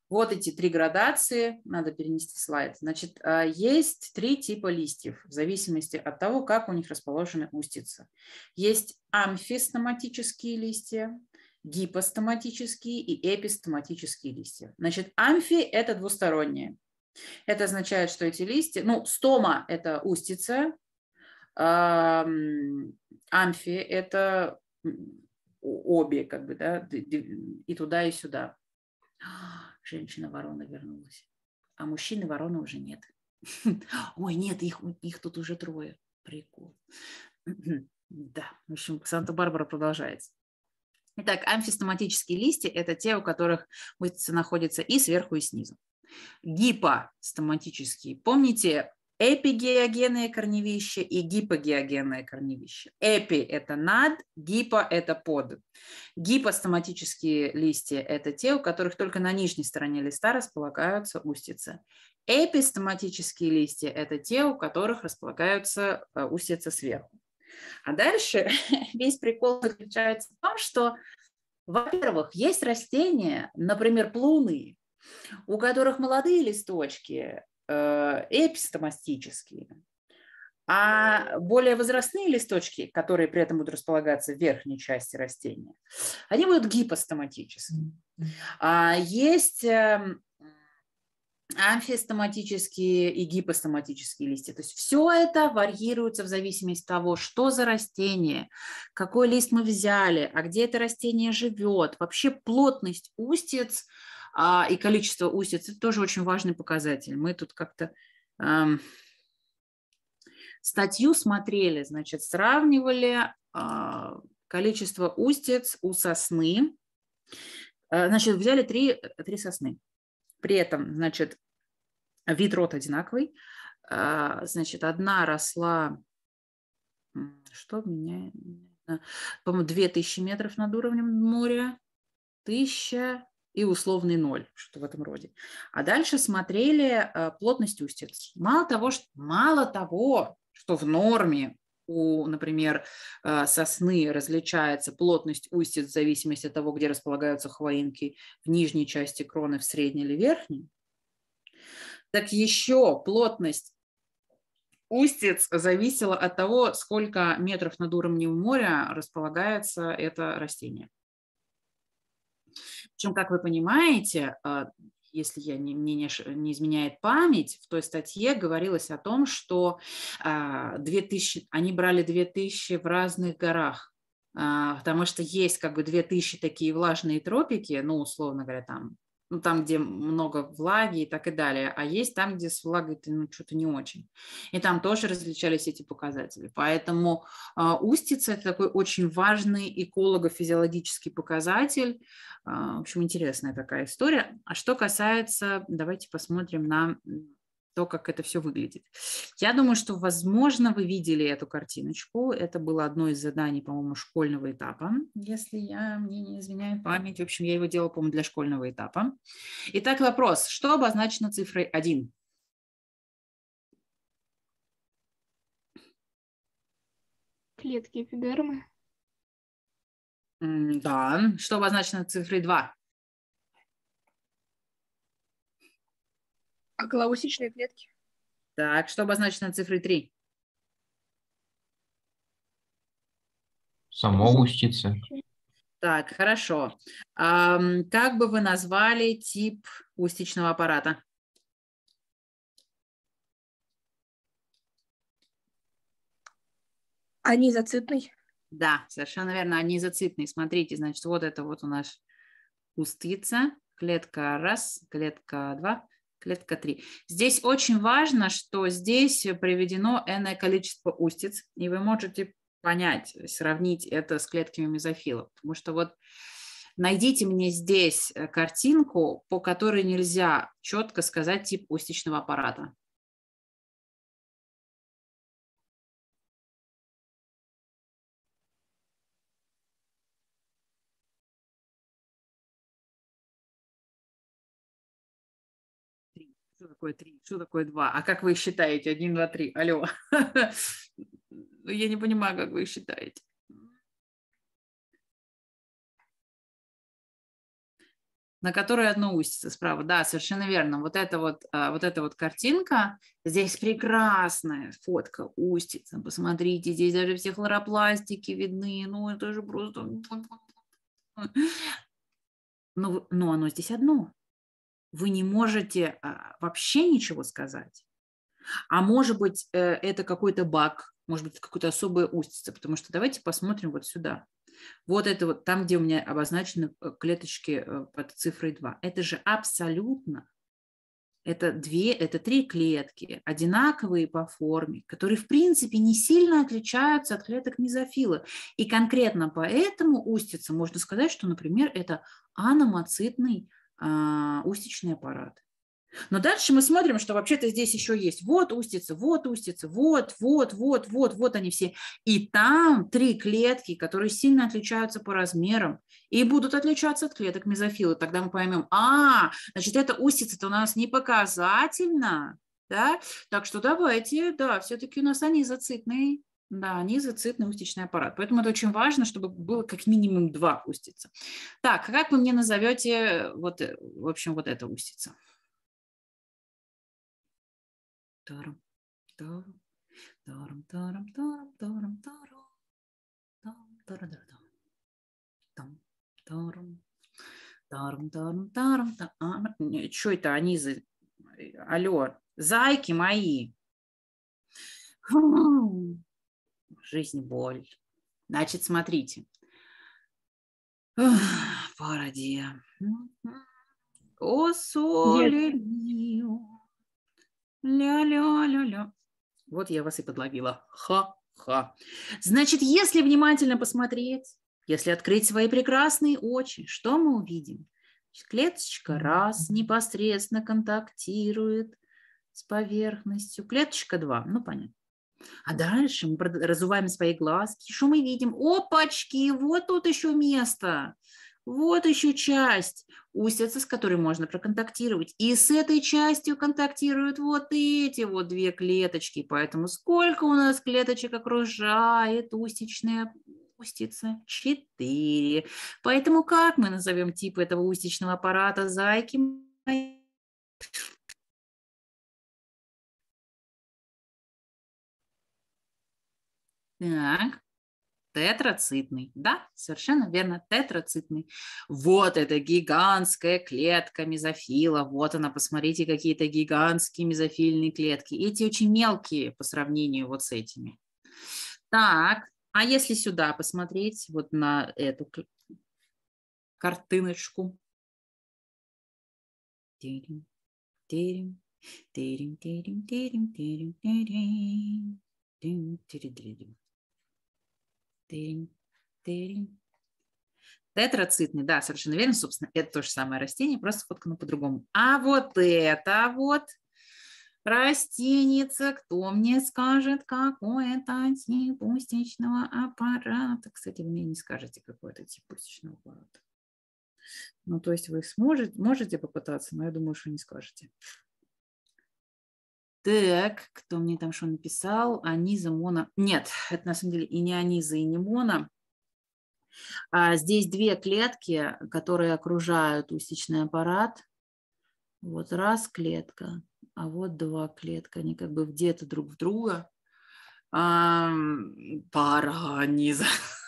Вот эти три градации. Надо перенести слайд. Значит, а, есть три типа листьев в зависимости от того, как у них расположены устицы. Есть амфистоматические листья, гипостоматические и эпистоматические листья. Значит, амфи – это двусторонние. Это означает, что эти листья, ну, стома – это устица, амфи – это обе, как бы, да, и туда, и сюда. Женщина-ворона вернулась, а мужчины-ворона уже нет. Ой, нет, их, их тут уже трое. Прикол. Да, в общем, Санта-Барбара продолжается. Итак, амфистоматические листья – это те, у которых устица находятся и сверху, и снизу гипостоматические. Помните, эпигеогенное корневище и гипогеогенное корневище. Эпи – это над, гипо – это под. Гипостоматические листья – это те, у которых только на нижней стороне листа располагаются устицы. Эпистоматические листья – это те, у которых располагаются э, устицы сверху. А дальше весь прикол заключается в том, что, во-первых, есть растения, например, плуны, у которых молодые листочки э, эпистомастические, а более возрастные листочки, которые при этом будут располагаться в верхней части растения, они будут гипостоматические. А есть эм, амфистоматические и гипостоматические листья. То есть все это варьируется в зависимости от того, что за растение, какой лист мы взяли, а где это растение живет. Вообще плотность устиц – а, и количество устиц – это тоже очень важный показатель. Мы тут как-то эм, статью смотрели, значит, сравнивали э, количество устиц у сосны. Э, значит, взяли три, три сосны. При этом, значит, вид рот одинаковый. Э, значит, одна росла, что меня, по-моему, 2000 метров над уровнем моря, 1000, и условный ноль, что-то в этом роде. А дальше смотрели э, плотность устиц. Мало того, что, мало того, что в норме у, например, э, сосны различается плотность устиц в зависимости от того, где располагаются хвоинки, в нижней части кроны, в средней или верхней, так еще плотность устиц зависела от того, сколько метров над уровнем моря располагается это растение. Причем, как вы понимаете, а, если я не, мне не, не изменяет память, в той статье говорилось о том, что 2000, а, они брали 2000 в разных горах, а, потому что есть как бы 2000 такие влажные тропики, ну, условно говоря, там ну, там, где много влаги и так и далее, а есть там, где с влагой ты, ну, что-то не очень. И там тоже различались эти показатели. Поэтому э, а, устица – это такой очень важный эколого-физиологический показатель. Э, в общем, интересная такая история. А что касается, давайте посмотрим на то, как это все выглядит. Я думаю, что, возможно, вы видели эту картиночку. Это было одно из заданий, по-моему, школьного этапа, если я, мне не изменяет память. В общем, я его делала, по-моему, для школьного этапа. Итак, вопрос. Что обозначено цифрой 1? Клетки эпидермы. Да. Что обозначено цифрой 2? А Оклаусичные клетки. Так, что обозначено цифрой 3? Само устица. Так, хорошо. А, как бы вы назвали тип устичного аппарата? Анизоцитный. Да, совершенно верно, анизоцитный. Смотрите, значит, вот это вот у нас устица, клетка раз, клетка два, клетка 3. Здесь очень важно, что здесь приведено n количество устиц, и вы можете понять, сравнить это с клетками мезофила, потому что вот найдите мне здесь э, картинку, по которой нельзя четко сказать тип устичного аппарата. Что такое три? Что такое два? А как вы считаете? Один, два, три. Алло. Ну, я не понимаю, как вы считаете. на которой одно устице справа. Да, совершенно верно. Вот эта вот, а, вот эта вот картинка, здесь прекрасная фотка устица. Посмотрите, здесь даже все хлоропластики видны. Ну, это же просто... Но, но ну, ну, оно здесь одно вы не можете а, вообще ничего сказать. А может быть, э, это какой-то баг, может быть, какое-то особое устица, потому что давайте посмотрим вот сюда. Вот это вот там, где у меня обозначены э, клеточки э, под цифрой 2. Это же абсолютно, это две, это три клетки, одинаковые по форме, которые в принципе не сильно отличаются от клеток мезофила. И конкретно поэтому устица можно сказать, что, например, это аномоцитный а, устичный аппарат. Но дальше мы смотрим, что вообще-то здесь еще есть вот устицы, вот устицы, вот, вот, вот, вот, вот они все. И там три клетки, которые сильно отличаются по размерам и будут отличаться от клеток мезофила. Тогда мы поймем, а, значит, эта устица-то у нас не показательна, да? Так что давайте, да, все-таки у нас они зацитные да, низоцитный устичный аппарат. Поэтому это очень важно, чтобы было как минимум два устица. Так, как вы мне назовете, вот, в общем, вот это устица? Тарам, тарам, тарам, тарам, тарам, тарам, тарам, тарам, тарам, тарам, тарам, тарам, тарам, тарам. Что это они за... Алло, зайки мои жизнь – боль. Значит, смотрите. Пародия. О, соли Ля-ля-ля-ля. Вот я вас и подловила. Ха-ха. Значит, если внимательно посмотреть, если открыть свои прекрасные очи, что мы увидим? Клеточка раз непосредственно контактирует с поверхностью. Клеточка два, ну понятно. А дальше мы разуваем свои глазки, что мы видим? Опачки, вот тут еще место, вот еще часть устица, с которой можно проконтактировать. И с этой частью контактируют вот эти вот две клеточки. Поэтому сколько у нас клеточек окружает устичная устица? Четыре. Поэтому как мы назовем тип этого устичного аппарата? Зайки Так, Тетрацитный, да, совершенно верно, тетрацитный. Вот это гигантская клетка мезофила, вот она, посмотрите, какие-то гигантские мезофильные клетки. Эти очень мелкие по сравнению вот с этими. Так, а если сюда посмотреть, вот на эту картиночку. Терем, терем, терем, терем, терем, терем, терем. Тырень, тырень. Тетрацитный, да, совершенно верно, собственно, это то же самое растение, просто сфоткано по-другому. А вот это вот растеница, кто мне скажет, какой это тип пустичного аппарата? Кстати, вы мне не скажете, какой это тип пустичного аппарата. Ну, то есть вы сможете, можете попытаться, но я думаю, что не скажете. Так, кто мне там что написал? Аниза, Мона. Нет, это на самом деле и не Аниза, и не Мона. А здесь две клетки, которые окружают усечный аппарат. Вот раз клетка, а вот два клетка. Они как бы где-то друг в друга. А, пара Аниза.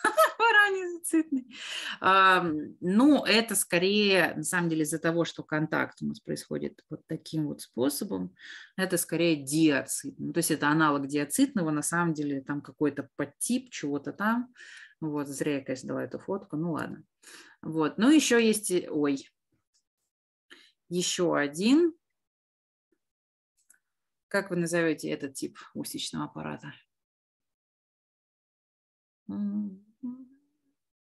дефицитный. Ну, это скорее, на самом деле, из-за того, что контакт у нас происходит вот таким вот способом, это скорее диацит. Ну, то есть это аналог диацитного, на самом деле, там какой-то подтип чего-то там. Вот, зря я, конечно, дала эту фотку, ну ладно. Вот, ну еще есть, ой, еще один. Как вы назовете этот тип усечного аппарата?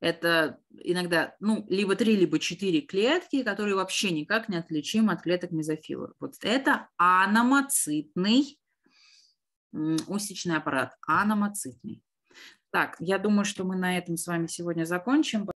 Это иногда, ну, либо три, либо четыре клетки, которые вообще никак не отличимы от клеток мезофила. Вот это аномоцитный усечный аппарат, аномоцитный. Так, я думаю, что мы на этом с вами сегодня закончим.